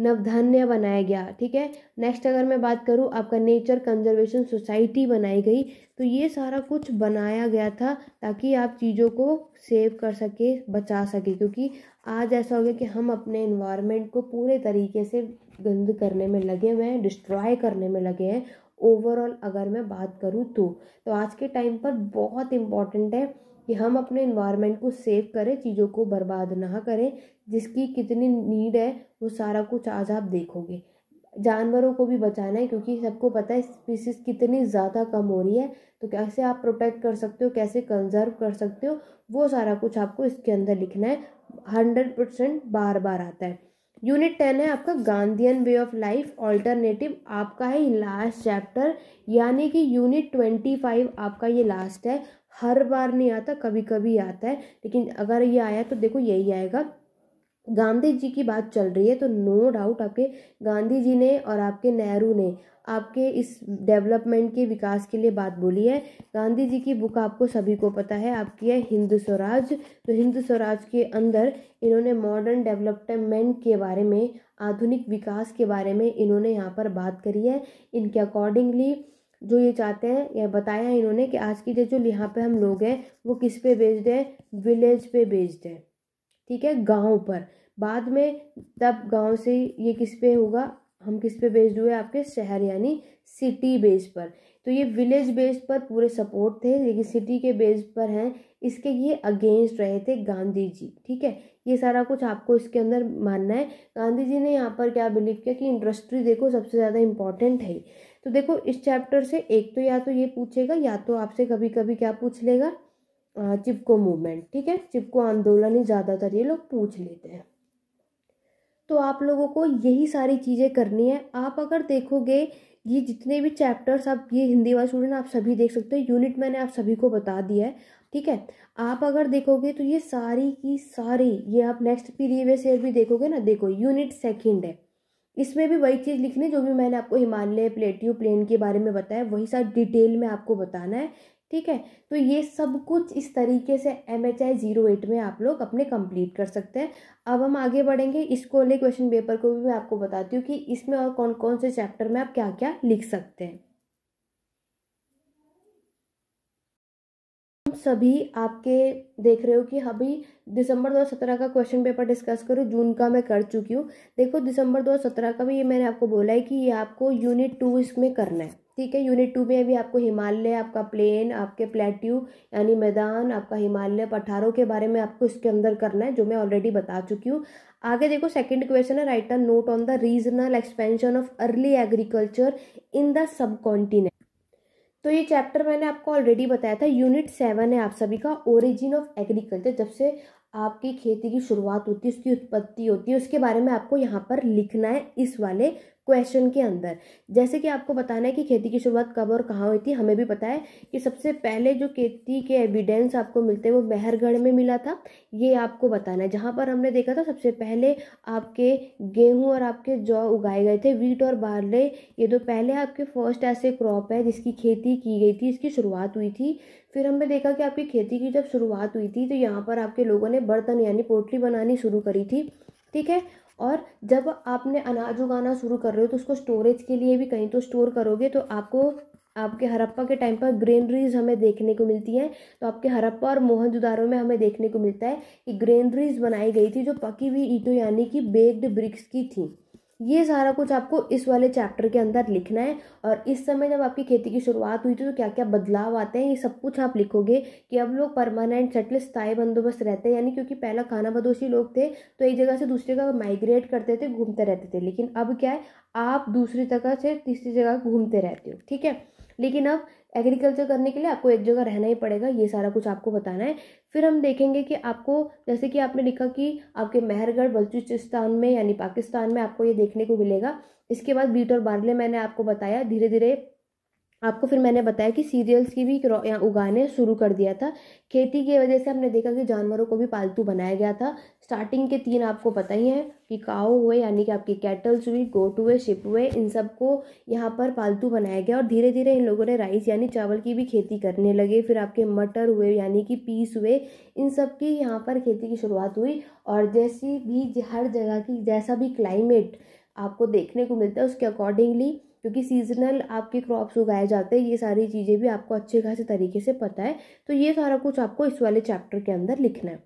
नवधान्य बनाया गया ठीक है नेक्स्ट अगर मैं बात करूँ आपका नेचर कंजर्वेशन सोसाइटी बनाई गई तो ये सारा कुछ बनाया गया था ताकि आप चीज़ों को सेव कर सके बचा सके क्योंकि आज ऐसा हो गया कि हम अपने इन्वायरमेंट को पूरे तरीके से गंद करने में लगे हुए हैं डिस्ट्रॉय करने में लगे हैं ओवरऑल अगर मैं बात करूँ तो तो आज के टाइम पर बहुत इम्पॉर्टेंट है कि हम अपने इन्वायरमेंट को सेव करें चीज़ों को बर्बाद ना करें जिसकी कितनी नीड है वो सारा कुछ आज आप देखोगे जानवरों को भी बचाना है क्योंकि सबको पता है स्पीसीज कितनी ज़्यादा कम हो रही है तो कैसे आप प्रोटेक्ट कर सकते हो कैसे कंजर्व कर सकते हो वो सारा कुछ आपको इसके अंदर लिखना है हंड्रेड परसेंट बार बार आता है यूनिट टेन है आपका Gandhian way of life alternative आपका है लास्ट चैप्टर यानी कि यूनिट ट्वेंटी फाइव आपका ये लास्ट है हर बार नहीं आता कभी कभी आता है लेकिन अगर ये आया तो देखो यही आएगा गांधी जी की बात चल रही है तो नो डाउट आपके गांधी जी ने और आपके नेहरू ने आपके इस डेवलपमेंट के विकास के लिए बात बोली है गांधी जी की बुक आपको सभी को पता है आपकी है हिंद स्वराज तो हिंद स्वराज के अंदर इन्होंने मॉडर्न डेवलपमेंट के बारे में आधुनिक विकास के बारे में इन्होंने यहाँ पर बात करी है इनके अकॉर्डिंगली जो ये चाहते हैं यह बताया है इन्होंने कि आज की जो यहाँ पर हम लोग हैं वो किस पे बेस्ड है विलेज पे बेस्ड है ठीक है गाँव पर बाद में तब गाँव से ये किस पे होगा हम किस पे बेस्ड हुए आपके शहर यानी सिटी बेस पर तो ये विलेज बेस पर पूरे सपोर्ट थे लेकिन सिटी के बेस पर हैं इसके ये अगेंस्ट रहे थे गांधी जी ठीक है ये सारा कुछ आपको इसके अंदर मानना है गांधी जी ने यहाँ पर क्या बिलीव किया कि इंडस्ट्री देखो सबसे ज़्यादा इम्पॉर्टेंट है तो देखो इस चैप्टर से एक तो या तो ये पूछेगा या तो आपसे कभी कभी क्या पूछ लेगा चिपको मूवमेंट ठीक है चिपको आंदोलन ही ज़्यादातर ये लोग पूछ लेते हैं तो आप लोगों को यही सारी चीज़ें करनी है आप अगर देखोगे ये जितने भी चैप्टर्स आप ये हिंदी वाले स्टूडेंट आप सभी देख सकते हो यूनिट मैंने आप सभी को बता दिया है ठीक है आप अगर देखोगे तो ये सारी की सारी ये आप नेक्स्ट प्रीवियस ईयर भी देखोगे ना देखो यूनिट सेकंड है इसमें भी वही चीज़ लिखनी जो भी मैंने आपको हिमालय प्लेट्यू प्लेन के बारे में बताया वही साथ डिटेल में आपको बताना है ठीक है तो ये सब कुछ इस तरीके से M H I zero eight में आप लोग अपने कंप्लीट कर सकते हैं अब हम आगे बढ़ेंगे इसको वाले क्वेश्चन पेपर को भी मैं आपको बताती हूँ कि इसमें और कौन कौन से चैप्टर में आप क्या क्या लिख सकते हैं सभी आपके देख रहे हो कि अभी हाँ दिसंबर 2017 का क्वेश्चन पेपर डिस्कस करो जून का मैं कर चुकी हूँ देखो दिसंबर 2017 का भी ये मैंने आपको बोला है कि ये आपको यूनिट टू इसमें करना है ठीक है यूनिट टू में अभी आपको हिमालय आपका प्लेन आपके प्लेट्यू यानी मैदान आपका हिमालय पठारों के बारे में आपको इसके अंदर करना है जो मैं ऑलरेडी बता चुकी हूँ आगे देखो सेकंड क्वेश्चन है write a note on the regional expansion of early agriculture in the subcontinent तो ये चैप्टर मैंने आपको ऑलरेडी बताया था यूनिट सेवन है आप सभी का ओरिजिन ऑफ एग्रीकल्चर जब से आपकी खेती की शुरुआत होती है उसकी उत्पत्ति होती है उसके बारे में आपको यहाँ पर लिखना है इस वाले क्वेश्चन के अंदर जैसे कि आपको बताना है कि खेती की शुरुआत कब और कहाँ हुई थी हमें भी पता है कि सबसे पहले जो खेती के एविडेंस आपको मिलते हैं वो मेहरगढ़ में मिला था ये आपको बताना है जहाँ पर हमने देखा था सबसे पहले आपके गेहूँ और आपके जौ उगाए गए थे वीट और बारले ये दो तो पहले आपके फर्स्ट ऐसे क्रॉप है जिसकी खेती की गई थी इसकी शुरुआत हुई थी फिर हमने देखा कि आपकी खेती की जब शुरुआत हुई थी तो यहाँ पर आपके लोगों ने बर्तन यानी पोटली बनानी शुरू करी थी ठीक है और जब आपने अनाज उगाना शुरू कर रहे हो तो उसको स्टोरेज के लिए भी कहीं तो स्टोर करोगे तो आपको आपके हरप्पा के टाइम पर ग्रेनरीज हमें देखने को मिलती हैं तो आपके हरप्पा और मोहनजुदारों में हमें देखने को मिलता है कि ग्रेनरीज बनाई गई थी जो पकी हुई ईटों यानी कि बेग्ड ब्रिक्स की थी ये सारा कुछ आपको इस वाले चैप्टर के अंदर लिखना है और इस समय जब आपकी खेती की शुरुआत हुई थी तो क्या क्या बदलाव आते हैं ये सब कुछ आप लिखोगे कि अब लोग परमानेंट सेटल स्थायी बंदोबस्त रहते हैं यानी क्योंकि पहला खाना बदोशी लोग थे तो एक जगह से दूसरी जगह माइग्रेट करते थे घूमते रहते थे लेकिन अब क्या है आप दूसरी जगह से तीसरी जगह घूमते रहते हो ठीक है लेकिन अब एग्रीकल्चर करने के लिए आपको एक जगह रहना ही पड़ेगा ये सारा कुछ आपको बताना है फिर हम देखेंगे कि आपको जैसे कि आपने लिखा कि आपके मेहरगढ़ बलूचिस्तान में यानी पाकिस्तान में आपको ये देखने को मिलेगा इसके बाद बीट और बार्ले मैंने आपको बताया धीरे धीरे आपको फिर मैंने बताया कि सीरियल्स की भी उगाने शुरू कर दिया था खेती की वजह से हमने देखा कि जानवरों को भी पालतू बनाया गया था स्टार्टिंग के तीन आपको पता ही है कि काओ हुए यानी कि आपकी कैटल्स हुई गोट हुए शिप हुए इन सब को यहाँ पर पालतू बनाया गया और धीरे धीरे इन लोगों ने राइस यानी चावल की भी खेती करने लगे फिर आपके मटर हुए यानी कि पीस हुए इन सब की यहाँ पर खेती की शुरुआत हुई और जैसी भी हर जगह की जैसा भी क्लाइमेट आपको देखने को मिलता है उसके अकॉर्डिंगली क्योंकि सीजनल आपके क्रॉप्स उगाए जाते हैं ये सारी चीज़ें भी आपको अच्छे खासे तरीके से पता है तो ये सारा कुछ आपको इस वाले चैप्टर के अंदर लिखना है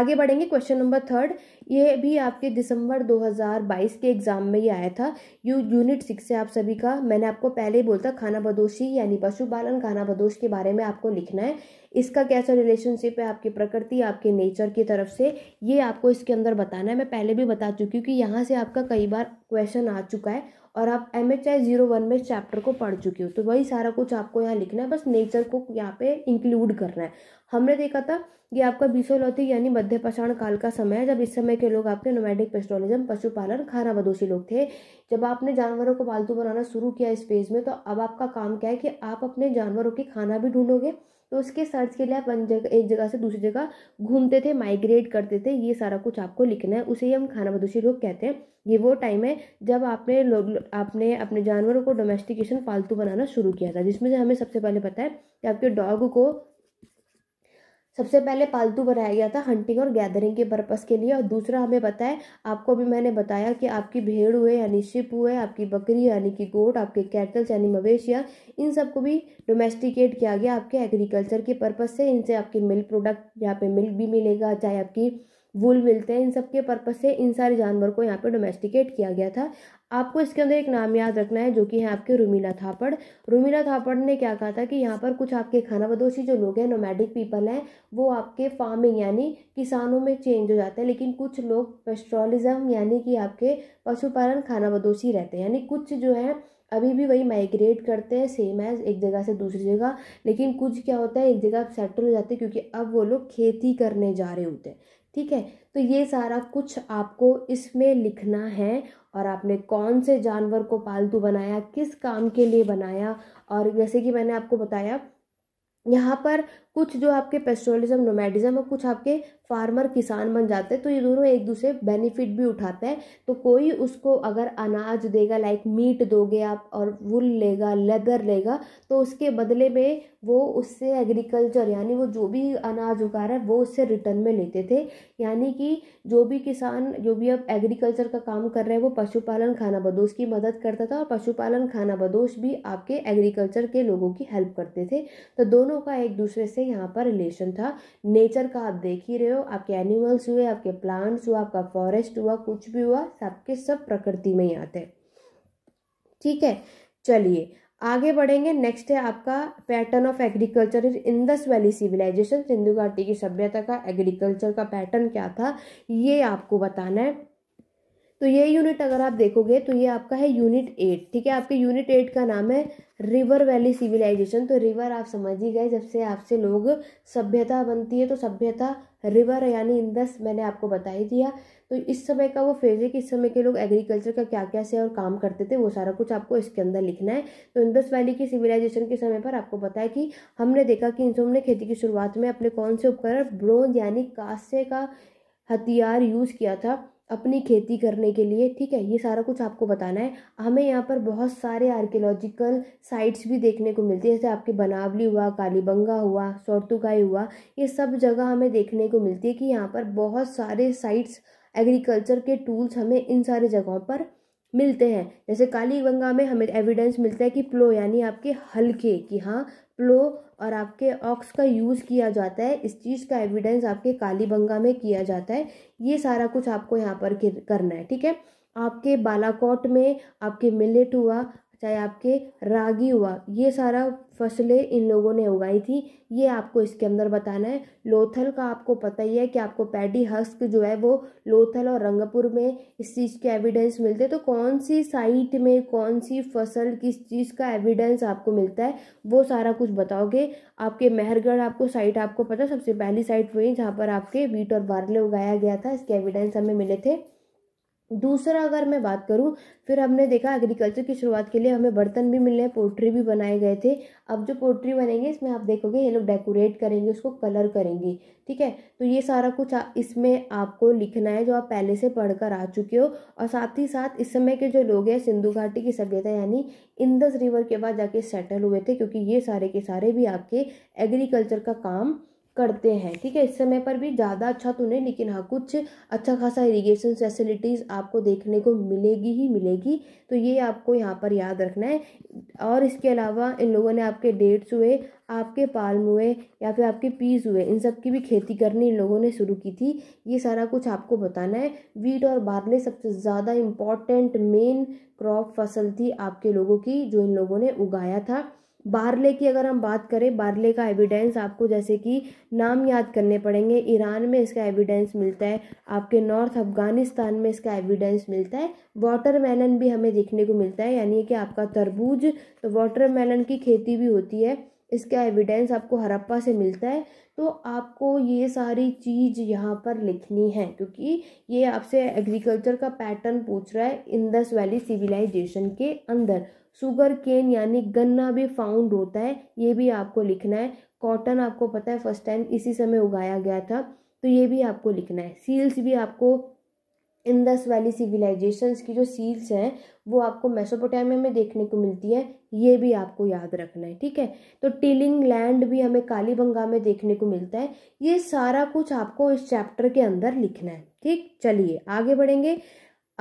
आगे बढ़ेंगे क्वेश्चन नंबर थर्ड ये भी आपके दिसंबर 2022 के एग्जाम में ही आया था यू यूनिट सिक्स से आप सभी का मैंने आपको पहले ही बोलता खाना बदोशी यानी पशुपालन खाना बदोश के बारे में आपको लिखना है इसका कैसा रिलेशनशिप है आपकी प्रकृति आपके नेचर की तरफ से ये आपको इसके अंदर बताना है मैं पहले भी बता चुकी हूँ कि यहाँ से आपका कई बार क्वेश्चन आ चुका है और आप M H I zero one में इस चैप्टर को पढ़ चुके हो तो वही सारा कुछ आपको यहाँ लिखना है बस नेचर को यहाँ पे इंक्लूड करना है हमने देखा था कि आपका बीसोलौती यानी मध्य पाषाण काल का समय है जब इस समय के लोग आपके नोमैडिक पेस्ट्रोलिज्म पशुपालन खाना बदोशी लोग थे जब आपने जानवरों को पालतू बनाना शुरू किया इस फेज में तो अब आपका काम क्या है कि आप अपने जानवरों की खाना भी ढूंढोगे तो उसके सर्च के लिए आप जगह एक जगह से दूसरी जगह घूमते थे माइग्रेट करते थे ये सारा कुछ आपको लिखना है उसे ही हम बदोशी लोग कहते हैं ये वो टाइम है जब आपने लोग आपने अपने जानवरों को डोमेस्टिकेशन पालतू बनाना शुरू किया था जिसमें से हमें सबसे पहले पता है कि आपके डॉग को सबसे पहले पालतू बनाया गया था हंटिंग और गैदरिंग के पर्पज़ के लिए और दूसरा हमें पता है आपको भी मैंने बताया कि आपकी भेड़ हुए यानी शिप हुए आपकी बकरी यानी कि गोट आपके कैटल्स यानी मवेशियाँ इन सब को भी डोमेस्टिकेट किया गया आपके एग्रीकल्चर के पर्पज़ से इनसे आपकी मिल्क प्रोडक्ट यहाँ पे मिल्क भी मिलेगा चाहे आपकी वुल मिलते हैं इन सब के पर्पज़ से इन सारे जानवर को यहाँ पे डोमेस्टिकेट किया गया था आपको इसके अंदर एक नाम याद रखना है जो कि है आपके रुमीला थापड़ रुमीला थापड़ ने क्या कहा था कि यहाँ पर कुछ आपके खाना बदोशी जो लोग हैं नोमैडिक पीपल हैं वो आपके फार्मिंग यानी किसानों में चेंज हो जाते हैं लेकिन कुछ लोग पेस्ट्रोलिज्म यानी कि आपके पशुपालन खाना बदोशी रहते हैं यानी कुछ जो है अभी भी वही माइग्रेट करते हैं सेम है एक जगह से दूसरी जगह लेकिन कुछ क्या होता है एक जगह सेटल हो जाते हैं क्योंकि अब वो लोग खेती करने जा रहे होते हैं ठीक है तो ये सारा कुछ आपको इसमें लिखना है और आपने कौन से जानवर को पालतू बनाया किस काम के लिए बनाया और जैसे कि मैंने आपको बताया यहाँ पर कुछ जो आपके पेस्टोलिज्म नोमेडिज्म और कुछ आपके फार्मर किसान बन जाते हैं तो ये दोनों एक दूसरे बेनिफिट भी उठाते हैं तो कोई उसको अगर अनाज देगा लाइक मीट दोगे आप और वुल लेगा लेदर लेगा तो उसके बदले में वो उससे एग्रीकल्चर यानी वो जो भी अनाज उगा रहा है वो उससे रिटर्न में लेते थे यानी कि जो भी किसान जो भी अब एग्रीकल्चर का काम कर रहे हैं वो पशुपालन खाना बदोश की मदद करता था और पशुपालन खाना बदोश भी आपके एग्रीकल्चर के लोगों की हेल्प करते थे तो दोनों दोनों का एक दूसरे से यहाँ पर रिलेशन था नेचर का आप देख ही रहे हो आपके एनिमल्स हुए आपके प्लांट्स हुआ आपका फॉरेस्ट हुआ कुछ भी हुआ सबके सब प्रकृति में ही आते हैं ठीक है चलिए आगे बढ़ेंगे नेक्स्ट है आपका pattern of agriculture Indus valley civilisation Sindhu घाटी की सभ्यता का एग्रीकल्चर का पैटर्न क्या था ये आपको बताना है तो ये यूनिट अगर आप देखोगे तो ये आपका है यूनिट एट ठीक है आपके यूनिट एट का नाम है रिवर वैली सिविलाइजेशन तो रिवर आप समझ ही गए जब से आपसे लोग सभ्यता बनती है तो सभ्यता रिवर यानी इंदस मैंने आपको बता ही दिया तो इस समय का वो फेज है कि इस समय के लोग एग्रीकल्चर का क्या क्या से और काम करते थे वो सारा कुछ आपको इसके अंदर लिखना है तो इंदस वैली की सिविलाइजेशन के समय पर आपको पता है कि हमने देखा कि सब ने खेती की शुरुआत में अपने कौन से उपकरण ब्रोंज यानी कास्य का हथियार यूज़ किया था अपनी खेती करने के लिए ठीक है ये सारा कुछ आपको बताना है हमें यहाँ पर बहुत सारे आर्कियोलॉजिकल साइट्स भी देखने को मिलती है जैसे आपके बनावली हुआ कालीबंगा हुआ सौरतुगाई हुआ ये सब जगह हमें देखने को मिलती है कि यहाँ पर बहुत सारे साइट्स एग्रीकल्चर के टूल्स हमें इन सारे जगहों पर मिलते हैं जैसे कालीबंगा में हमें एविडेंस मिलता है कि प्लो यानी आपके हल्के कि हाँ प्लो और आपके ऑक्स का यूज़ किया जाता है इस चीज़ का एविडेंस आपके कालीबंगा में किया जाता है ये सारा कुछ आपको यहाँ पर करना है ठीक है आपके बालाकोट में आपके मिलेट हुआ चाहे आपके रागी हुआ ये सारा फसलें इन लोगों ने उगाई थी ये आपको इसके अंदर बताना है लोथल का आपको पता ही है कि आपको पैडी हस्क जो है वो लोथल और रंगपुर में इस चीज़ के एविडेंस मिलते हैं तो कौन सी साइट में कौन सी फसल किस चीज़ का एविडेंस आपको मिलता है वो सारा कुछ बताओगे आपके मेहरगढ़ आपको साइट आपको पता सबसे पहली साइट वही जहाँ पर आपके वीट और बारले उगाया गया था इसके एविडेंस हमें मिले थे दूसरा अगर मैं बात करूँ फिर हमने देखा एग्रीकल्चर की शुरुआत के लिए हमें बर्तन भी मिले हैं पोट्री भी बनाए गए थे अब जो पोल्ट्री बनेंगे इसमें आप देखोगे ये लोग डेकोरेट करेंगे उसको कलर करेंगे ठीक है तो ये सारा कुछ आ, इसमें आपको लिखना है जो आप पहले से पढ़कर आ चुके हो और साथ ही साथ इस समय के जो लोग हैं सिंधु घाटी की सभ्यता यानी इंदस रिवर के बाद जाके सेटल हुए थे क्योंकि ये सारे के सारे भी आपके एग्रीकल्चर का काम करते हैं ठीक है इस समय पर भी ज़्यादा अच्छा तो नहीं लेकिन हाँ कुछ अच्छा खासा इरिगेशन फैसिलिटीज़ आपको देखने को मिलेगी ही मिलेगी तो ये आपको यहाँ पर याद रखना है और इसके अलावा इन लोगों ने आपके डेट्स हुए आपके पाल्म हुए या फिर आपके पीस हुए इन सब की भी खेती करनी इन लोगों ने शुरू की थी ये सारा कुछ आपको बताना है वीट और बारले सबसे ज़्यादा इम्पॉर्टेंट मेन क्रॉप फसल थी आपके लोगों की जो इन लोगों ने उगाया था बारले की अगर हम बात करें बारले का एविडेंस आपको जैसे कि नाम याद करने पड़ेंगे ईरान में इसका एविडेंस मिलता है आपके नॉर्थ अफगानिस्तान में इसका एविडेंस मिलता है वाटरमेलन भी हमें देखने को मिलता है यानी कि आपका तरबूज तो वाटरमेलन की खेती भी होती है इसका एविडेंस आपको हरप्पा से मिलता है तो आपको ये सारी चीज़ यहाँ पर लिखनी है क्योंकि ये आपसे एग्रीकल्चर का पैटर्न पूछ रहा है इंदस वैली सिविलाइजेशन के अंदर शुगर केन यानी गन्ना भी फाउंड होता है ये भी आपको लिखना है कॉटन आपको पता है फर्स्ट टाइम इसी समय उगाया गया था तो ये भी आपको लिखना है सील्स भी आपको इंदस वैली सिविलाइजेशन की जो सील्स हैं वो आपको मेसोपोटामिया में देखने को मिलती है ये भी आपको याद रखना है ठीक है तो टिलिंग लैंड भी हमें कालीबंगा में देखने को मिलता है ये सारा कुछ आपको इस चैप्टर के अंदर लिखना है ठीक चलिए आगे बढ़ेंगे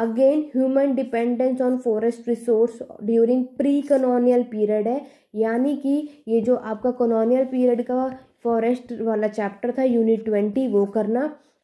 again human dependence on forest resource during pre colonial period है यानी कि ये जो आपका कॉलोनियल पीरियड का फॉरेस्ट वाला चैप्टर था यूनिट ट्वेंटी वो करना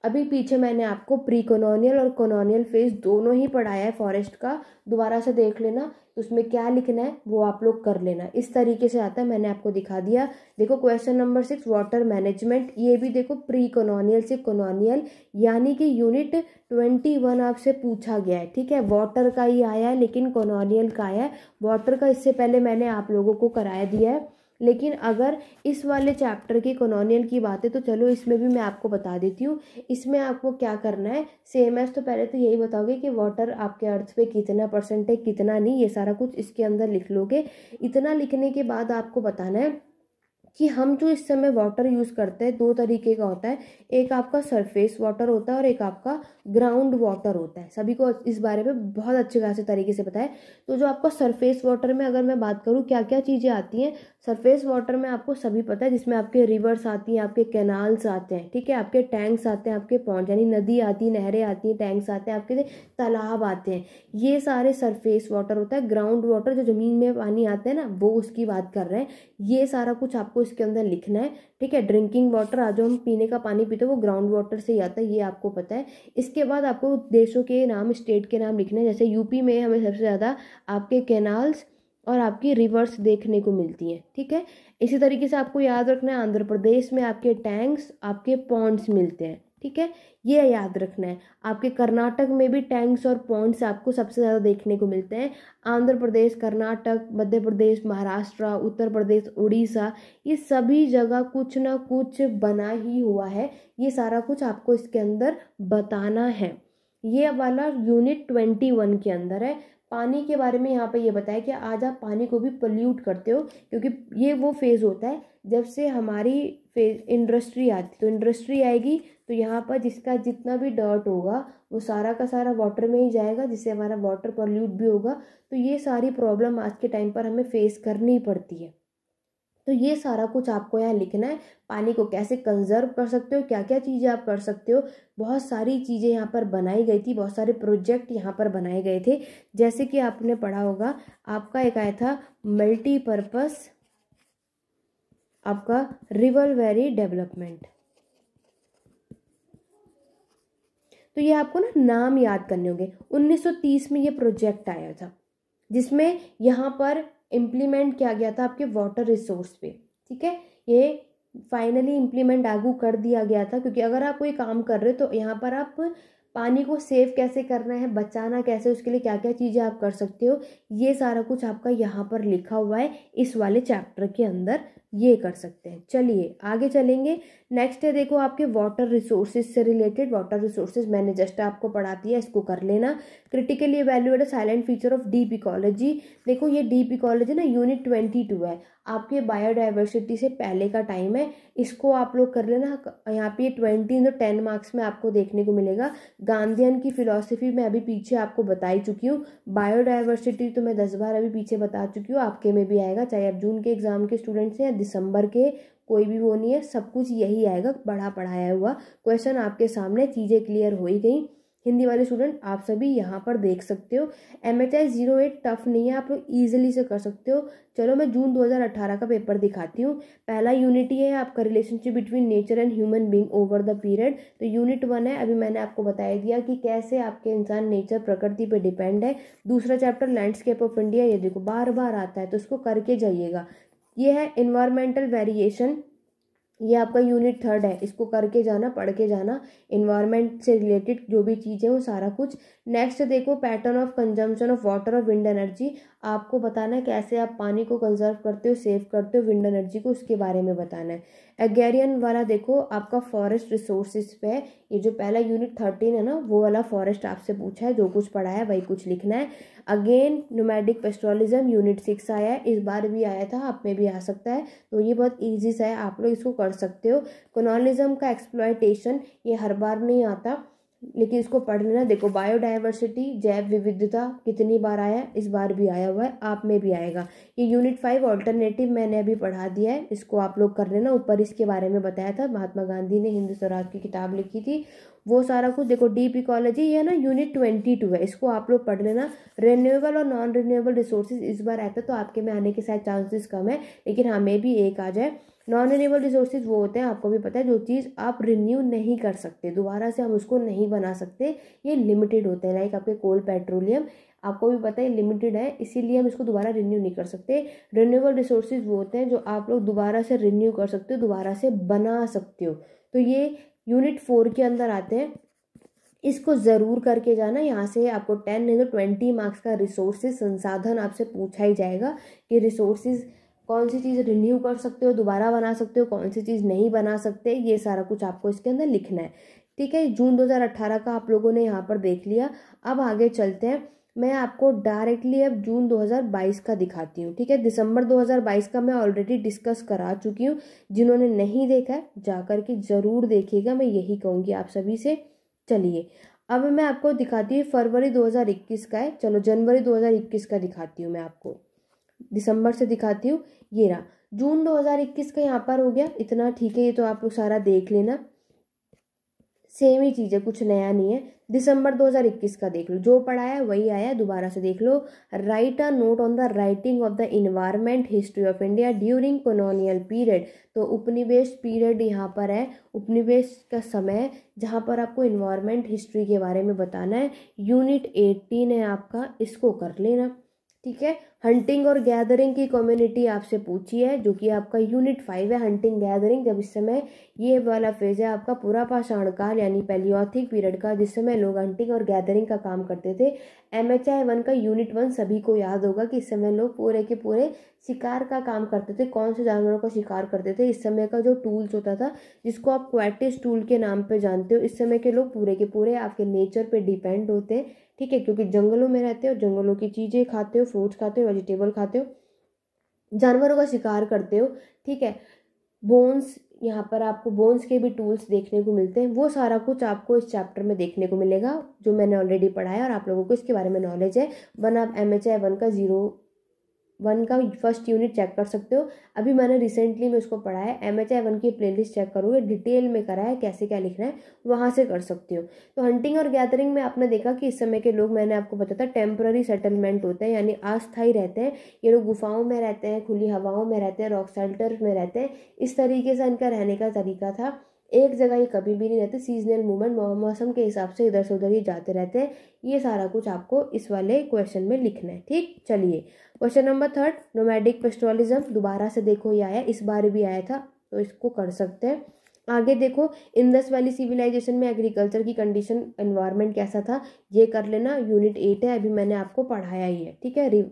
अभी पीछे मैंने आपको प्री कॉलोनियल और कॉलोनियल फेज दोनों ही पढ़ाया है फॉरेस्ट का दोबारा से देख लेना उसमें क्या लिखना है वो आप लोग कर लेना इस तरीके से आता है मैंने आपको दिखा दिया देखो question number six water management ये भी देखो प्री कॉनोनियल से कॉनोनियल यानी कि यूनिट ट्वेंटी वन आपसे पूछा गया है ठीक है वाटर का ही आया है लेकिन कॉनोनियल का आया है वाटर का इससे पहले मैंने आप लोगों को कराया दिया है लेकिन अगर इस वाले चैप्टर की कॉनोनियल की बात है तो चलो इसमें भी मैं आपको बता देती हूँ इसमें आपको क्या करना है सेम एज तो पहले तो यही बताओगे कि वाटर आपके अर्थ पे कितना परसेंट है कितना नहीं ये सारा कुछ इसके अंदर लिख लोगे इतना लिखने के बाद आपको बताना है कि हम जो इस समय वाटर यूज़ करते हैं दो तरीके का होता है एक आपका सरफेस वाटर होता है और एक आपका ग्राउंड वाटर होता है सभी को इस बारे में बहुत अच्छे खासे तरीके से पता है तो जो आपका सरफेस वाटर में अगर मैं बात करूँ क्या क्या चीज़ें आती हैं सरफेस वाटर में आपको सभी पता है जिसमें आपके रिवर्स आती हैं आपके कैनाल्स आते हैं ठीक है आपके टैंक्स आते हैं आपके पॉन्ड यानी नदी आती है नहरें आती हैं टैंक्स आते हैं आपके तालाब आते हैं ये सारे सरफेस वाटर होता है ग्राउंड वाटर जो ज़मीन में पानी आते हैं ना वो उसकी बात कर रहे हैं ये सारा कुछ आपको इसके अंदर लिखना है ठीक है ड्रिंकिंग वाटर आज हम पीने का पानी पीते हैं वो ग्राउंड वाटर से ही आता है ये आपको पता है इसके बाद आपको देशों के नाम स्टेट के नाम लिखना है जैसे यूपी में हमें सबसे ज़्यादा आपके कैनाल्स और आपकी रिवर्स देखने को मिलती हैं ठीक है इसी तरीके से आपको याद रखना है आंध्र प्रदेश में आपके टैंक्स आपके पॉन्ड्स मिलते हैं ठीक है ये याद रखना है आपके कर्नाटक में भी टैंक्स और पॉइंट्स आपको सबसे ज़्यादा देखने को मिलते हैं आंध्र प्रदेश कर्नाटक मध्य प्रदेश महाराष्ट्र उत्तर प्रदेश उड़ीसा ये सभी जगह कुछ ना कुछ बना ही हुआ है ये सारा कुछ आपको इसके अंदर बताना है ये वाला यूनिट ट्वेंटी वन के अंदर है पानी के बारे में यहाँ पे ये बताया कि आज आप पानी को भी पोल्यूट करते हो क्योंकि ये वो फेज़ होता है जब से हमारी फेज इंडस्ट्री आती तो इंडस्ट्री आएगी तो यहाँ पर जिसका जितना भी डर्ट होगा वो सारा का सारा वाटर में ही जाएगा जिससे हमारा वाटर पॉल्यूट भी होगा तो ये सारी प्रॉब्लम आज के टाइम पर हमें फेस करनी पड़ती है तो ये सारा कुछ आपको यहाँ लिखना है पानी को कैसे कंजर्व कर सकते हो क्या क्या चीज़ें आप कर सकते हो बहुत सारी चीज़ें यहाँ पर बनाई गई थी बहुत सारे प्रोजेक्ट यहाँ पर बनाए गए थे जैसे कि आपने पढ़ा होगा आपका एक आया था मल्टीपर्पस आपका रिवर वैली डेवलपमेंट तो ये आपको ना नाम याद करने होंगे 1930 में ये प्रोजेक्ट आया था जिसमें यहाँ पर इम्प्लीमेंट किया गया था आपके वाटर रिसोर्स पे ठीक है ये फाइनली इम्प्लीमेंट आगू कर दिया गया था क्योंकि अगर आप कोई काम कर रहे हो तो यहाँ पर आप पानी को सेव कैसे करना है बचाना कैसे उसके लिए क्या क्या चीज़ें आप कर सकते हो ये सारा कुछ आपका यहाँ पर लिखा हुआ है इस वाले चैप्टर के अंदर ये कर सकते हैं चलिए आगे चलेंगे नेक्स्ट है देखो आपके वाटर रिसोर्सेज से रिलेटेड वाटर रिसोर्सेज मैंने जस्ट आपको पढ़ा दिया इसको कर लेना critically evaluate silent feature of deep ecology देखो ये डीप इकोलॉजी ना यूनिट ट्वेंटी टू है आपके बायोडाइवर्सिटी से पहले का टाइम है इसको आप लोग कर लेना यहाँ पे ट्वेंटी तो टेन मार्क्स में आपको देखने को मिलेगा गांधीन की फिलोसफी मैं अभी पीछे आपको बता ही चुकी हूँ बायोडाइवर्सिटी तो मैं दस बार अभी पीछे बता चुकी हूँ आपके में भी आएगा चाहे आप जून के एग्जाम के स्टूडेंट्स हैं दिसंबर के कोई भी वो नहीं है सब कुछ यही आएगा बढ़ा पढ़ाया हुआ क्वेश्चन आपके सामने चीज़ें क्लियर हो ही गई हिंदी वाले स्टूडेंट आप सभी यहाँ पर देख सकते हो M H I zero eight tough नहीं है आप लोग ईजिली से कर सकते हो चलो मैं जून 2018 का पेपर दिखाती हूँ पहला यूनिट ये है आपका relationship between nature and human being over the period तो यूनिट वन है अभी मैंने आपको बताया दिया कि कैसे आपके इंसान नेचर प्रकृति पर डिपेंड है दूसरा चैप्टर लैंडस्केप ऑफ इंडिया ये देखो बार बार आता है तो उसको करके जाइएगा ये है इन्वायरमेंटल वेरिएशन ये आपका यूनिट थर्ड है इसको करके जाना पढ़ के जाना इन्वायरमेंट से रिलेटेड जो भी चीज़ें वो सारा कुछ नेक्स्ट देखो pattern of consumption of water और विंड एनर्जी आपको बताना है कैसे आप पानी को कंजर्व करते हो सेव करते हो विंड एनर्जी को उसके बारे में बताना है एगेरियन वाला देखो आपका फॉरेस्ट रिसोर्सेज पे है ये जो पहला यूनिट थर्टीन है ना वो वाला फॉरेस्ट आपसे पूछा है जो कुछ पढ़ा है वही कुछ लिखना है again nomadic pastoralism unit six आया है इस बार भी आया था आप में भी आ सकता है तो ये बहुत ईजी सा है आप लोग इसको कर सकते हो कोनॉलिज्म का एक्सप्लॉयटेशन ये हर बार नहीं आता लेकिन इसको पढ़ लेना देखो बायोडाइवर्सिटी जैव विविधता कितनी बार आया इस बार भी आया हुआ है आप में भी आएगा ये यूनिट फाइव ऑल्टरनेटिव मैंने अभी पढ़ा दिया है इसको आप लोग कर लेना ऊपर इसके बारे में बताया था महात्मा गांधी ने हिंदू स्वराज की किताब लिखी थी वो सारा कुछ देखो डीप इकोलॉजी ये ना यूनिट ट्वेंटी टू है इसको आप लोग पढ़ लेना रिन्यूएबल और नॉन रिन्यूएबल रिसोर्सेज इस बार आता तो आपके में आने के शायद चांसेस कम है लेकिन हमें हाँ, भी एक आ जाए नॉन रिन्यूएबल रिसोर्सेज वो होते हैं आपको भी पता है जो चीज़ आप रिन्यू नहीं कर सकते दोबारा से हम उसको नहीं बना सकते ये लिमिटेड होते हैं लाइक आपके कोल पेट्रोलियम आपको भी पता है लिमिटेड है इसीलिए हम इसको दोबारा रिन्यू नहीं कर सकते रिन्यूएबल रिसोर्सेज वो होते हैं जो आप लोग दोबारा से रिन्यू कर सकते हो दोबारा से बना सकते हो तो ये यूनिट फोर के अंदर आते हैं इसको ज़रूर करके जाना यहाँ से आपको टेन नहीं तो ट्वेंटी मार्क्स का रिसोर्सेज संसाधन आपसे पूछा ही जाएगा कि रिसोर्सेज कौन सी चीज़ रिन्यू कर सकते हो दोबारा बना सकते हो कौन सी चीज़ नहीं बना सकते ये सारा कुछ आपको इसके अंदर लिखना है ठीक है जून 2018 का आप लोगों ने यहाँ पर देख लिया अब आगे चलते हैं मैं आपको डायरेक्टली अब जून 2022 का दिखाती हूँ ठीक है दिसंबर 2022 का मैं ऑलरेडी डिस्कस करा चुकी हूँ जिन्होंने नहीं देखा है जाकर के ज़रूर देखिएगा मैं यही कहूँगी आप सभी से चलिए अब मैं आपको दिखाती हूँ फरवरी 2021 का है चलो जनवरी 2021 का दिखाती हूँ मैं आपको दिसंबर से दिखाती हूँ ये रहा जून 2021 का यहाँ पर हो गया इतना ठीक है ये तो आप लोग सारा देख लेना सेम ही चीज़ है कुछ नया नहीं है दिसंबर 2021 का देख लो जो पढ़ा है वही आया दोबारा से देख लो write a note on the writing of the environment history of India during colonial period तो उपनिवेश पीरियड यहाँ पर है उपनिवेश का समय जहाँ पर आपको इन्वायरमेंट हिस्ट्री के बारे में बताना है यूनिट एटीन है आपका इसको कर लेना ठीक है हंटिंग और गैदरिंग की कम्युनिटी आपसे पूछी है जो कि आपका यूनिट फाइव है हंटिंग गैदरिंग जब इस समय ये वाला फेज है आपका पूरा पाषाण काल यानी पेलियोथिक पीरियड का जिस समय लोग हंटिंग और गैदरिंग का काम करते थे एम एच आई वन का यूनिट वन सभी को याद होगा कि इस समय लोग पूरे के पूरे शिकार का काम करते थे कौन से जानवरों का शिकार करते थे इस समय का जो टूल्स होता था जिसको आप क्वेटिस टूल के नाम पर जानते हो इस समय के लोग पूरे के पूरे आपके नेचर पर डिपेंड होते हैं ठीक है क्योंकि जंगलों में रहते हो जंगलों की चीज़ें खाते हो फ्रूट्स खाते हो वेजिटेबल खाते हो जानवरों का शिकार करते हो ठीक है बोन्स यहाँ पर आपको बोन्स के भी टूल्स देखने को मिलते हैं वो सारा कुछ आपको इस चैप्टर में देखने को मिलेगा जो मैंने ऑलरेडी पढ़ाया है और आप लोगों को इसके बारे में नॉलेज है वन आप एम एच आई वन का जीरो वन का फर्स्ट यूनिट चेक कर सकते हो अभी मैंने रिसेंटली में उसको पढ़ा है एम एच आई वन की प्लेलिस्ट चेक करोगे डिटेल में करा है कैसे क्या लिखना है वहाँ से कर सकते हो तो हंटिंग और गैदरिंग में आपने देखा कि इस समय के लोग मैंने आपको बताया था टेम्प्ररी सेटलमेंट होते हैं यानी अस्थाई रहते हैं ये लोग गुफाओं में रहते हैं खुली हवाओं में रहते हैं रॉक सेल्टर में रहते हैं इस तरीके से इनका रहने का तरीका था एक जगह ये कभी भी नहीं रहते सीजनल मूवमेंट मौसम के हिसाब से इधर से उधर ही जाते रहते हैं ये सारा कुछ आपको इस वाले क्वेश्चन में लिखना है ठीक चलिए question number third nomadic pastoralism दोबारा से देखो ये आया इस बार भी आया था तो इसको कर सकते हैं आगे देखो इंदस वैली सिविलाइजेशन में एग्रीकल्चर की कंडीशन एनवायरनमेंट कैसा था ये कर लेना यूनिट एट है अभी मैंने आपको पढ़ाया ही है ठीक है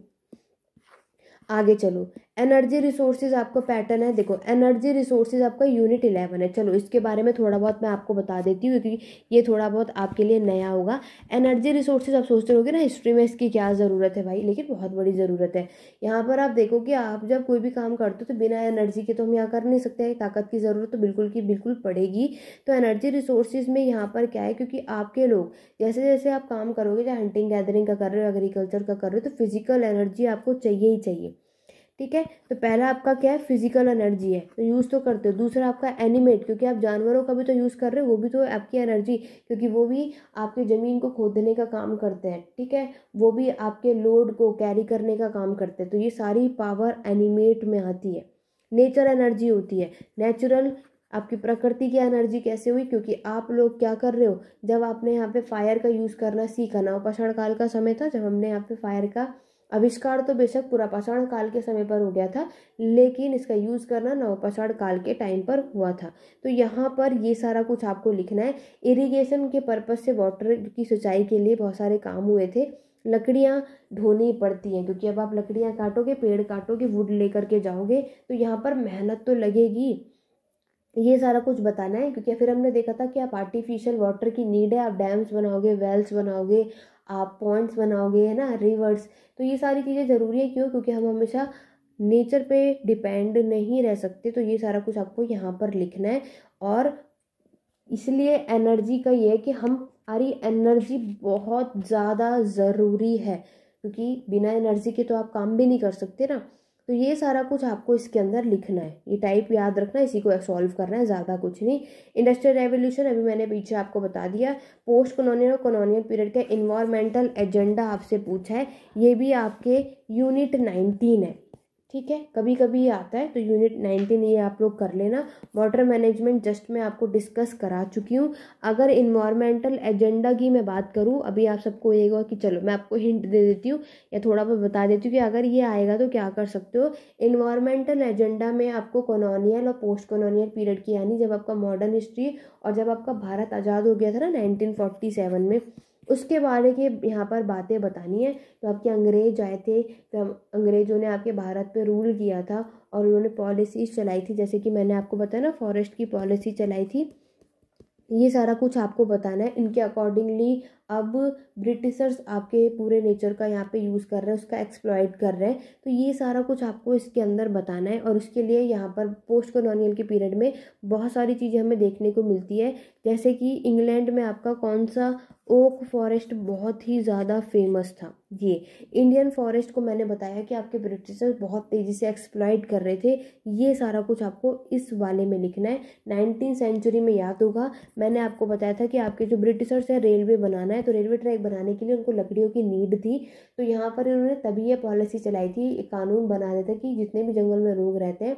आगे चलो एनर्जी रिसोर्सेज आपका पैटर्न है देखो एनर्जी रिसोर्सेज आपका यूनिट इलेवन है चलो इसके बारे में थोड़ा बहुत मैं आपको बता देती हूँ क्योंकि ये थोड़ा बहुत आपके लिए नया होगा एनर्जी रिसोर्सेज आप सोचते रहोगे ना हिस्ट्री में इसकी क्या ज़रूरत है भाई लेकिन बहुत बड़ी ज़रूरत है यहाँ पर आप देखो कि आप जब कोई भी काम करते हो तो बिना एनर्जी के तो हम यहाँ कर नहीं सकते ताकत की ज़रूरत तो बिल्कुल की बिल्कुल पड़ेगी तो एनर्जी रिसोर्सेज में यहाँ पर क्या है क्योंकि आपके लोग जैसे जैसे आप काम करोगे चाहे हंटिंग गैदरिंग का कर रहे हो एग्रीकल्चर का कर रहे हो तो फिजिकल एनर्जी आपको चाहिए ही चाहिए ठीक है तो पहला आपका क्या है फिजिकल एनर्जी है तो यूज़ तो करते हो दूसरा आपका एनिमेट क्योंकि आप जानवरों का भी तो यूज़ कर रहे हो वो भी तो आपकी एनर्जी क्योंकि वो भी आपकी ज़मीन को खोदने का काम करते हैं ठीक है वो भी आपके लोड को कैरी करने का काम करते हैं तो ये सारी पावर एनिमेट में आती है नेचर एनर्जी होती है नेचुरल आपकी प्रकृति की एनर्जी कैसे हुई क्योंकि आप लोग क्या कर रहे हो जब आपने यहाँ पे फायर का यूज़ करना सीखा ना पाषाण काल का समय था जब हमने यहाँ पे फायर का आविष्कार तो बेशक पुरापाषाण काल के समय पर हो गया था लेकिन इसका यूज़ करना नवपाषाण काल के टाइम पर हुआ था तो यहाँ पर ये सारा कुछ आपको लिखना है इरिगेशन के पर्पज़ से वाटर की सिंचाई के लिए बहुत सारे काम हुए थे लकड़ियाँ ढोनी पड़ती हैं क्योंकि अब आप लकड़ियाँ काटोगे पेड़ काटोगे वुड लेकर के जाओगे तो यहाँ पर मेहनत तो लगेगी ये सारा कुछ बताना है क्योंकि फिर हमने देखा था कि आप आर्टिफिशियल वाटर की नीड है आप डैम्स बनाओगे वेल्स बनाओगे आप पॉइंट्स बनाओगे है ना रिवर्स तो ये सारी चीज़ें ज़रूरी है क्यों क्योंकि हम हमेशा नेचर पे डिपेंड नहीं रह सकते तो ये सारा कुछ आपको यहाँ पर लिखना है और इसलिए एनर्जी का ये है कि हम हमारी एनर्जी बहुत ज़्यादा ज़रूरी है क्योंकि बिना एनर्जी के तो आप काम भी नहीं कर सकते ना तो ये सारा कुछ आपको इसके अंदर लिखना है ये टाइप याद रखना है इसी को सॉल्व करना है ज़्यादा कुछ नहीं इंडस्ट्रियल रेवोल्यूशन अभी मैंने पीछे आपको बता दिया पोस्ट कॉलोनियल और कॉलोनियल पीरियड का इन्वायरमेंटल एजेंडा आपसे पूछा है ये भी आपके यूनिट नाइनटीन है ठीक है कभी कभी ये आता है तो यूनिट नाइनटीन ये आप लोग कर लेना वाटर मैनेजमेंट जस्ट मैं आपको डिस्कस करा चुकी हूँ अगर इन्वायरमेंटल एजेंडा की मैं बात करूँ अभी आप सबको ये होगा कि चलो मैं आपको हिंट दे देती हूँ या थोड़ा बहुत बता देती हूँ कि अगर ये आएगा तो क्या कर सकते हो इन्वायरमेंटल एजेंडा में आपको कॉनोनियल और पोस्ट कॉनोनियल पीरियड की यानी जब आपका मॉडर्न हिस्ट्री और जब आपका भारत आज़ाद हो गया था ना नाइनटीन में उसके बारे के यहाँ पर बातें बतानी है तो आपके अंग्रेज आए थे तो अंग्रेज़ों ने आपके भारत पे रूल किया था और उन्होंने पॉलिसीज़ चलाई थी जैसे कि मैंने आपको बताया ना फॉरेस्ट की पॉलिसी चलाई थी ये सारा कुछ आपको बताना है इनके अकॉर्डिंगली अब ब्रिटिशर्स आपके पूरे नेचर का यहाँ पे यूज़ कर रहे हैं उसका एक्सप्लॉयट कर रहे हैं तो ये सारा कुछ आपको इसके अंदर बताना है और उसके लिए यहाँ पर पोस्ट कॉलोनियल के पीरियड में बहुत सारी चीज़ें हमें देखने को मिलती है जैसे कि इंग्लैंड में आपका कौन सा ओक फॉरेस्ट बहुत ही ज़्यादा फेमस था ये इंडियन फॉरेस्ट को मैंने बताया कि आपके ब्रिटिशर्स बहुत तेज़ी से एक्सप्लॉयट कर रहे थे ये सारा कुछ आपको इस वाले में लिखना है नाइनटीन सेंचुरी में याद होगा मैंने आपको बताया था कि आपके जो ब्रिटिशर्स हैं रेलवे बनाना है तो रेलवे ट्रैक बनाने के लिए उनको लकड़ियों की नीड थी तो यहाँ पर इन्होंने तभी यह पॉलिसी चलाई थी एक कानून बना देता कि जितने भी जंगल में लोग रहते हैं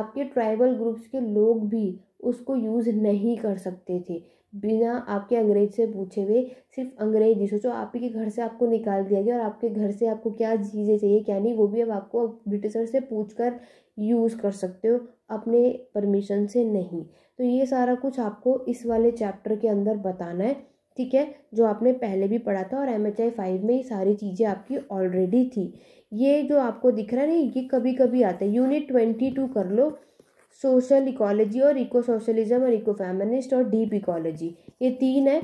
आपके ट्राइबल ग्रुप्स के लोग भी उसको यूज़ नहीं कर सकते थे बिना आपके अंग्रेज से पूछे हुए सिर्फ अंग्रेजी सोचो आप ही के घर से आपको निकाल दिया गया और आपके घर से आपको क्या चीज़ें चाहिए क्या नहीं वो भी अब आपको ब्रिटिशर से पूछ कर यूज़ कर सकते हो अपने परमिशन से नहीं तो ये सारा कुछ आपको इस वाले चैप्टर के अंदर बताना है ठीक है जो आपने पहले भी पढ़ा था और एम एच आई फाइव में ही सारी चीज़ें आपकी ऑलरेडी थी ये जो आपको दिख रहा है ना ये कभी कभी आता है यूनिट ट्वेंटी टू कर लो सोशल इकोलॉजी और इको सोशलिज्म और इको फेमनिस्ट और डीप इकोलॉजी ये तीन है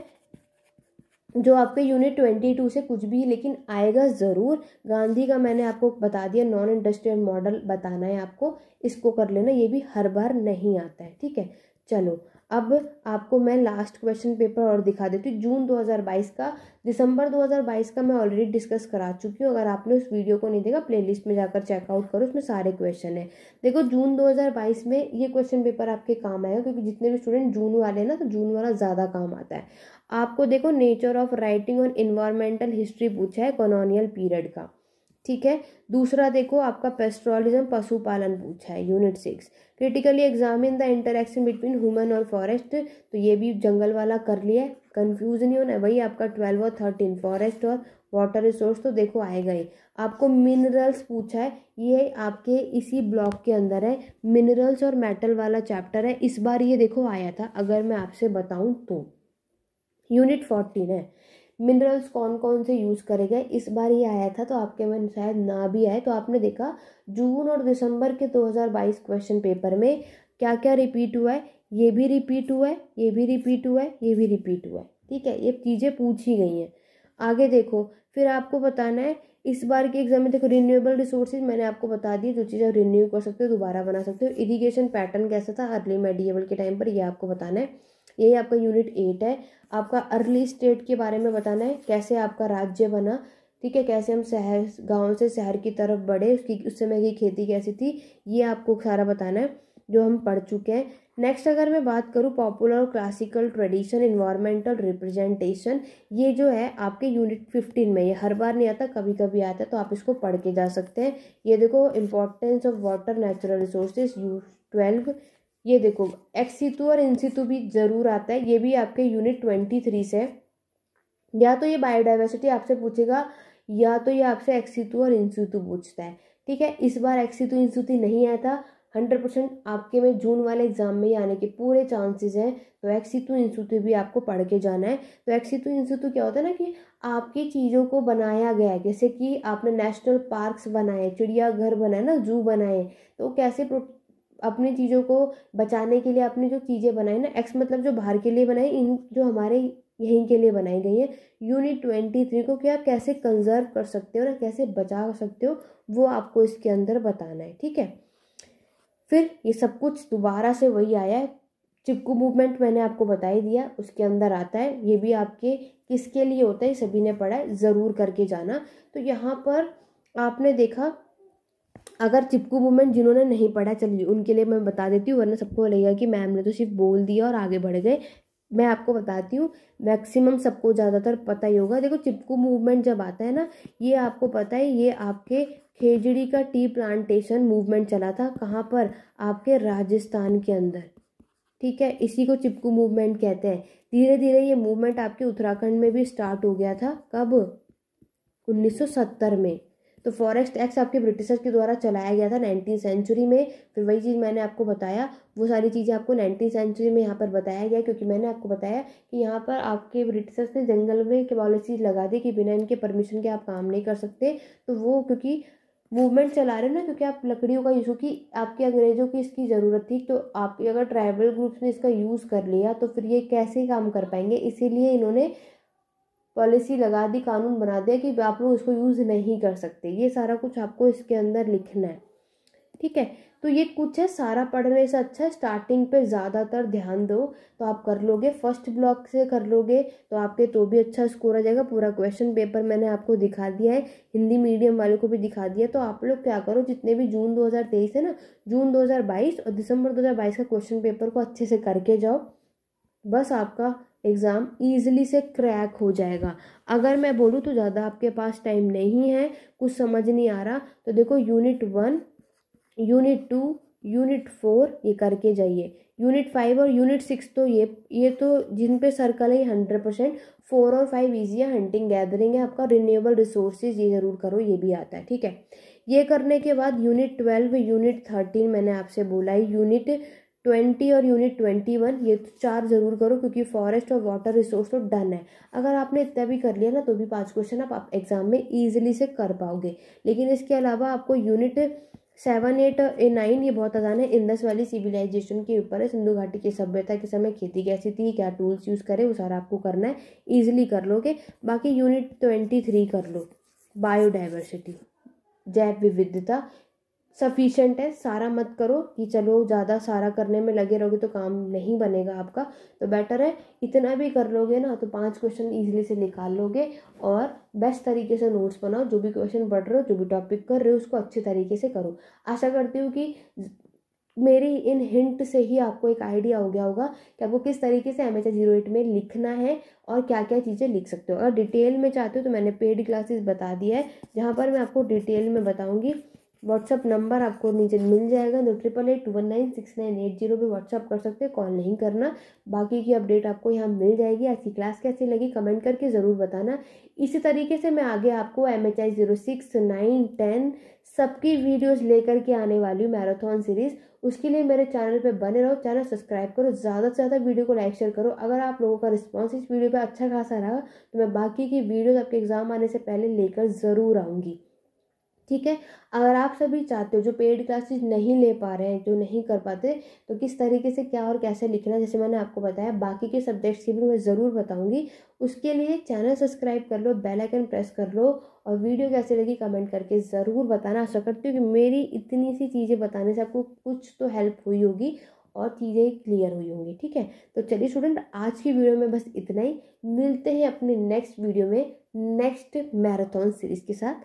जो आपके यूनिट ट्वेंटी टू से कुछ भी लेकिन आएगा ज़रूर गांधी का मैंने आपको बता दिया नॉन इंडस्ट्रियल मॉडल बताना है आपको इसको कर लेना ये भी हर बार नहीं आता है ठीक है चलो अब आपको मैं लास्ट क्वेश्चन पेपर और दिखा देती हूँ जून 2022 का दिसंबर 2022 का मैं ऑलरेडी डिस्कस करा चुकी हूँ अगर आपने उस वीडियो को नहीं देखा प्लेलिस्ट में जाकर चेकआउट करो उसमें सारे क्वेश्चन है देखो जून 2022 में ये क्वेश्चन पेपर आपके काम आएगा क्योंकि जितने भी स्टूडेंट जून वाले हैं ना तो जून वाला ज़्यादा काम आता है आपको देखो नेचर ऑफ राइटिंग और इन्वायरमेंटल हिस्ट्री पूछा है कॉलोनियल पीरियड का ठीक है दूसरा देखो आपका पेस्ट्रोलिज्म पशुपालन पूछा है unit six critically examine the interaction between human और फॉरेस्ट तो ये भी जंगल वाला कर लिया कंफ्यूज नहीं होना वही आपका ट्वेल्व और थर्टीन फॉरेस्ट और वाटर रिसोर्स तो देखो आएगा ही आपको मिनरल्स पूछा है ये आपके इसी ब्लॉक के अंदर है मिनरल्स और मेटल वाला चैप्टर है इस बार ये देखो आया था अगर मैं आपसे बताऊँ तो यूनिट फोर्टीन है मिनरल्स कौन कौन से यूज़ करे गए इस बार ये आया था तो आपके मन शायद ना भी आए तो आपने देखा जून और दिसंबर के 2022 क्वेश्चन पेपर में क्या क्या रिपीट हुआ है ये भी रिपीट हुआ है ये भी रिपीट हुआ है ये भी रिपीट हुआ है ठीक है ये चीज़ें पूछी गई हैं आगे देखो फिर आपको बताना है इस बार के एग्जाम में देखो रिन्यूएबल रिसोर्सेज मैंने आपको बता दी जो चीज़ें आप रिन्यू कर सकते हो दोबारा बना सकते हो इरीगेशन पैटर्न कैसा था अर्ली मेडिएबल के टाइम पर यह आपको बताना है यही आपका यूनिट एट है आपका अर्ली स्टेट के बारे में बताना है कैसे आपका राज्य बना ठीक है कैसे हम शहर गांव से शहर की तरफ बढ़े उसकी उस समय की खेती कैसी थी ये आपको सारा बताना है जो हम पढ़ चुके हैं नेक्स्ट अगर मैं बात करूँ पॉपुलर और क्लासिकल ट्रेडिशन इन्वायरमेंटल रिप्रेजेंटेशन ये जो है आपके यूनिट फिफ्टीन में ये हर बार नहीं आता कभी कभी आता है तो आप इसको पढ़ के जा सकते हैं ये देखो importance of water natural resources U twelve ये देखो एक्सीतु और इंसीतु भी ज़रूर आता है ये भी आपके यूनिट ट्वेंटी थ्री से या तो ये बायोडाइवर्सिटी आपसे पूछेगा या तो ये आपसे एक्सीतु और इंसीतु पूछता है ठीक है इस बार एक्सीतु इंसीतु नहीं आया था हंड्रेड परसेंट आपके में जून वाले एग्जाम में ही आने के पूरे चांसेस हैं तो एक्सीतु इंसूतु भी आपको पढ़ के जाना है तो एक्सीतु इंसूतु क्या होता है ना कि आपकी चीज़ों को बनाया गया है जैसे कि आपने नेशनल पार्क्स बनाए चिड़ियाघर बनाए ना जू बनाए तो कैसे अपनी चीज़ों को बचाने के लिए अपनी जो चीज़ें बनाई ना एक्स मतलब जो बाहर के लिए बनाई इन जो हमारे यहीं के लिए बनाई गई हैं यूनिट ट्वेंटी थ्री को कि आप कैसे कंजर्व कर सकते हो ना कैसे बचा सकते हो वो आपको इसके अंदर बताना है ठीक है फिर ये सब कुछ दोबारा से वही आया है चिपकू मूवमेंट मैंने आपको बता ही दिया उसके अंदर आता है ये भी आपके किसके लिए होता है सभी ने पढ़ा है ज़रूर करके जाना तो यहाँ पर आपने देखा अगर चिपकू मूवमेंट जिन्होंने नहीं पढ़ा चलिए उनके लिए मैं बता देती हूँ वरना सबको लगेगा कि मैम ने तो सिर्फ बोल दिया और आगे बढ़ गए मैं आपको बताती हूँ मैक्सिमम सबको ज़्यादातर पता ही होगा देखो चिपकू मूवमेंट जब आता है ना ये आपको पता है ये आपके खेजड़ी का टी प्लांटेशन मूवमेंट चला था कहाँ पर आपके राजस्थान के अंदर ठीक है इसी को चिपकू मूवमेंट कहते हैं धीरे धीरे ये मूवमेंट आपके उत्तराखंड में भी स्टार्ट हो गया था कब उन्नीस में तो फॉरेस्ट एक्स आपके ब्रिटिशर्स के द्वारा चलाया गया था नाइनटीन सेंचुरी में फिर वही चीज़ मैंने आपको बताया वो सारी चीज़ें आपको नाइनटीन सेंचुरी में यहाँ पर बताया गया क्योंकि मैंने आपको बताया कि यहाँ पर आपके ब्रिटिशर्स ने जंगल में के पॉलिसीज लगा दी कि बिना इनके परमिशन के आप काम नहीं कर सकते तो वो क्योंकि मूवमेंट चला रहे हो ना क्योंकि आप लकड़ियों का यूज़ की आपके अंग्रेज़ों की इसकी ज़रूरत थी तो आप अगर ट्राइबल ग्रुप्स ने इसका यूज़ कर लिया तो फिर ये कैसे काम कर पाएंगे इसीलिए इन्होंने पॉलिसी लगा दी कानून बना दिया कि आप लोग इसको यूज़ नहीं कर सकते ये सारा कुछ आपको इसके अंदर लिखना है ठीक है तो ये कुछ है सारा पढ़ने से अच्छा है स्टार्टिंग पे ज़्यादातर ध्यान दो तो आप कर लोगे फर्स्ट ब्लॉक से कर लोगे तो आपके तो भी अच्छा स्कोर आ जाएगा पूरा क्वेश्चन पेपर मैंने आपको दिखा दिया है हिंदी मीडियम वालों को भी दिखा दिया तो आप लोग क्या करो जितने भी जून 2023 है ना जून 2022 और दिसंबर 2022 का क्वेश्चन पेपर को अच्छे से करके जाओ बस आपका एग्ज़ाम ईजिली से क्रैक हो जाएगा अगर मैं बोलूँ तो ज़्यादा आपके पास टाइम नहीं है कुछ समझ नहीं आ रहा तो देखो unit one unit two unit four ये करके जाइए यूनिट फाइव और यूनिट सिक्स तो ये ये तो जिन पे सर्कल है हंड्रेड परसेंट फोर और फाइव ईजी है हंटिंग गैदरिंग है आपका रिन्यूएबल रिसोर्सेज ये ज़रूर करो ये भी आता है ठीक है ये करने के बाद यूनिट ट्वेल्व यूनिट थर्टीन मैंने आपसे बोला है यूनिट ट्वेंटी और यूनिट ट्वेंटी वन ये तो चार जरूर करो क्योंकि फॉरेस्ट और वाटर रिसोर्स तो डन है अगर आपने इतना भी कर लिया ना तो भी पांच क्वेश्चन आप, आप एग्जाम में ईजिली से कर पाओगे लेकिन इसके अलावा आपको unit seven eight a nine ये बहुत आसान है इंदस वाली सिविलाइजेशन के ऊपर है सिंधु घाटी की सभ्यता के समय खेती कैसी थी क्या टूल्स यूज़ करें वो सारा आपको करना है ईजिली कर लोगे बाकी यूनिट ट्वेंटी थ्री कर लो बायोडाइवर्सिटी जैव विविधता सफिशेंट है सारा मत करो कि चलो ज़्यादा सारा करने में लगे रहोगे तो काम नहीं बनेगा आपका तो बेटर है इतना भी कर लोगे ना तो पांच क्वेश्चन ईजिली से निकाल लोगे और बेस्ट तरीके से नोट्स बनाओ जो भी क्वेश्चन पढ़ रहे हो जो भी टॉपिक कर रहे हो उसको अच्छे तरीके से करो आशा करती हूँ कि मेरी इन हिंट से ही आपको एक आइडिया हो गया होगा कि आपको किस तरीके से एम एच जीरो एट में लिखना है और क्या क्या चीज़ें लिख सकते हो अगर डिटेल में चाहते हो तो मैंने पेड क्लासेस बता दिया है जहाँ पर मैं आपको डिटेल में बताऊँगी व्हाट्सअप नंबर आपको नीचे मिल जाएगा तो triple eight one nine six nine eight zero पर व्हाट्सअप कर सकते हैं कॉल नहीं करना बाकी की अपडेट आपको यहाँ मिल जाएगी आज की क्लास कैसी लगी कमेंट करके ज़रूर बताना इसी तरीके से मैं आगे आपको M H I zero six nine ten सबकी वीडियोस लेकर के आने वाली हूँ मैराथन सीरीज़ उसके लिए मेरे चैनल पे बने रहो चैनल सब्सक्राइब करो ज़्यादा से ज़्यादा वीडियो को लाइक शेयर करो अगर आप लोगों का रिस्पॉन्स इस वीडियो पे अच्छा खासा रहा तो मैं बाकी की वीडियोस आपके एग्ज़ाम आने से पहले लेकर ज़रूर आऊँगी ठीक है अगर आप सभी चाहते हो जो पेड क्लासेस नहीं ले पा रहे हैं जो नहीं कर पाते तो किस तरीके से क्या और कैसे लिखना जैसे मैंने आपको बताया बाकी के सब्जेक्ट्स की भी मैं ज़रूर बताऊंगी उसके लिए चैनल सब्सक्राइब कर लो बेल आइकन प्रेस कर लो और वीडियो कैसे लगी कमेंट करके ज़रूर बताना आशा करती हूँ कि मेरी इतनी सी चीज़ें बताने से आपको कुछ तो हेल्प हुई होगी और चीज़ें क्लियर हुई होंगी ठीक है तो चलिए स्टूडेंट आज की वीडियो में बस इतना ही मिलते हैं अपने नेक्स्ट वीडियो में नेक्स्ट मैराथन सीरीज़ के साथ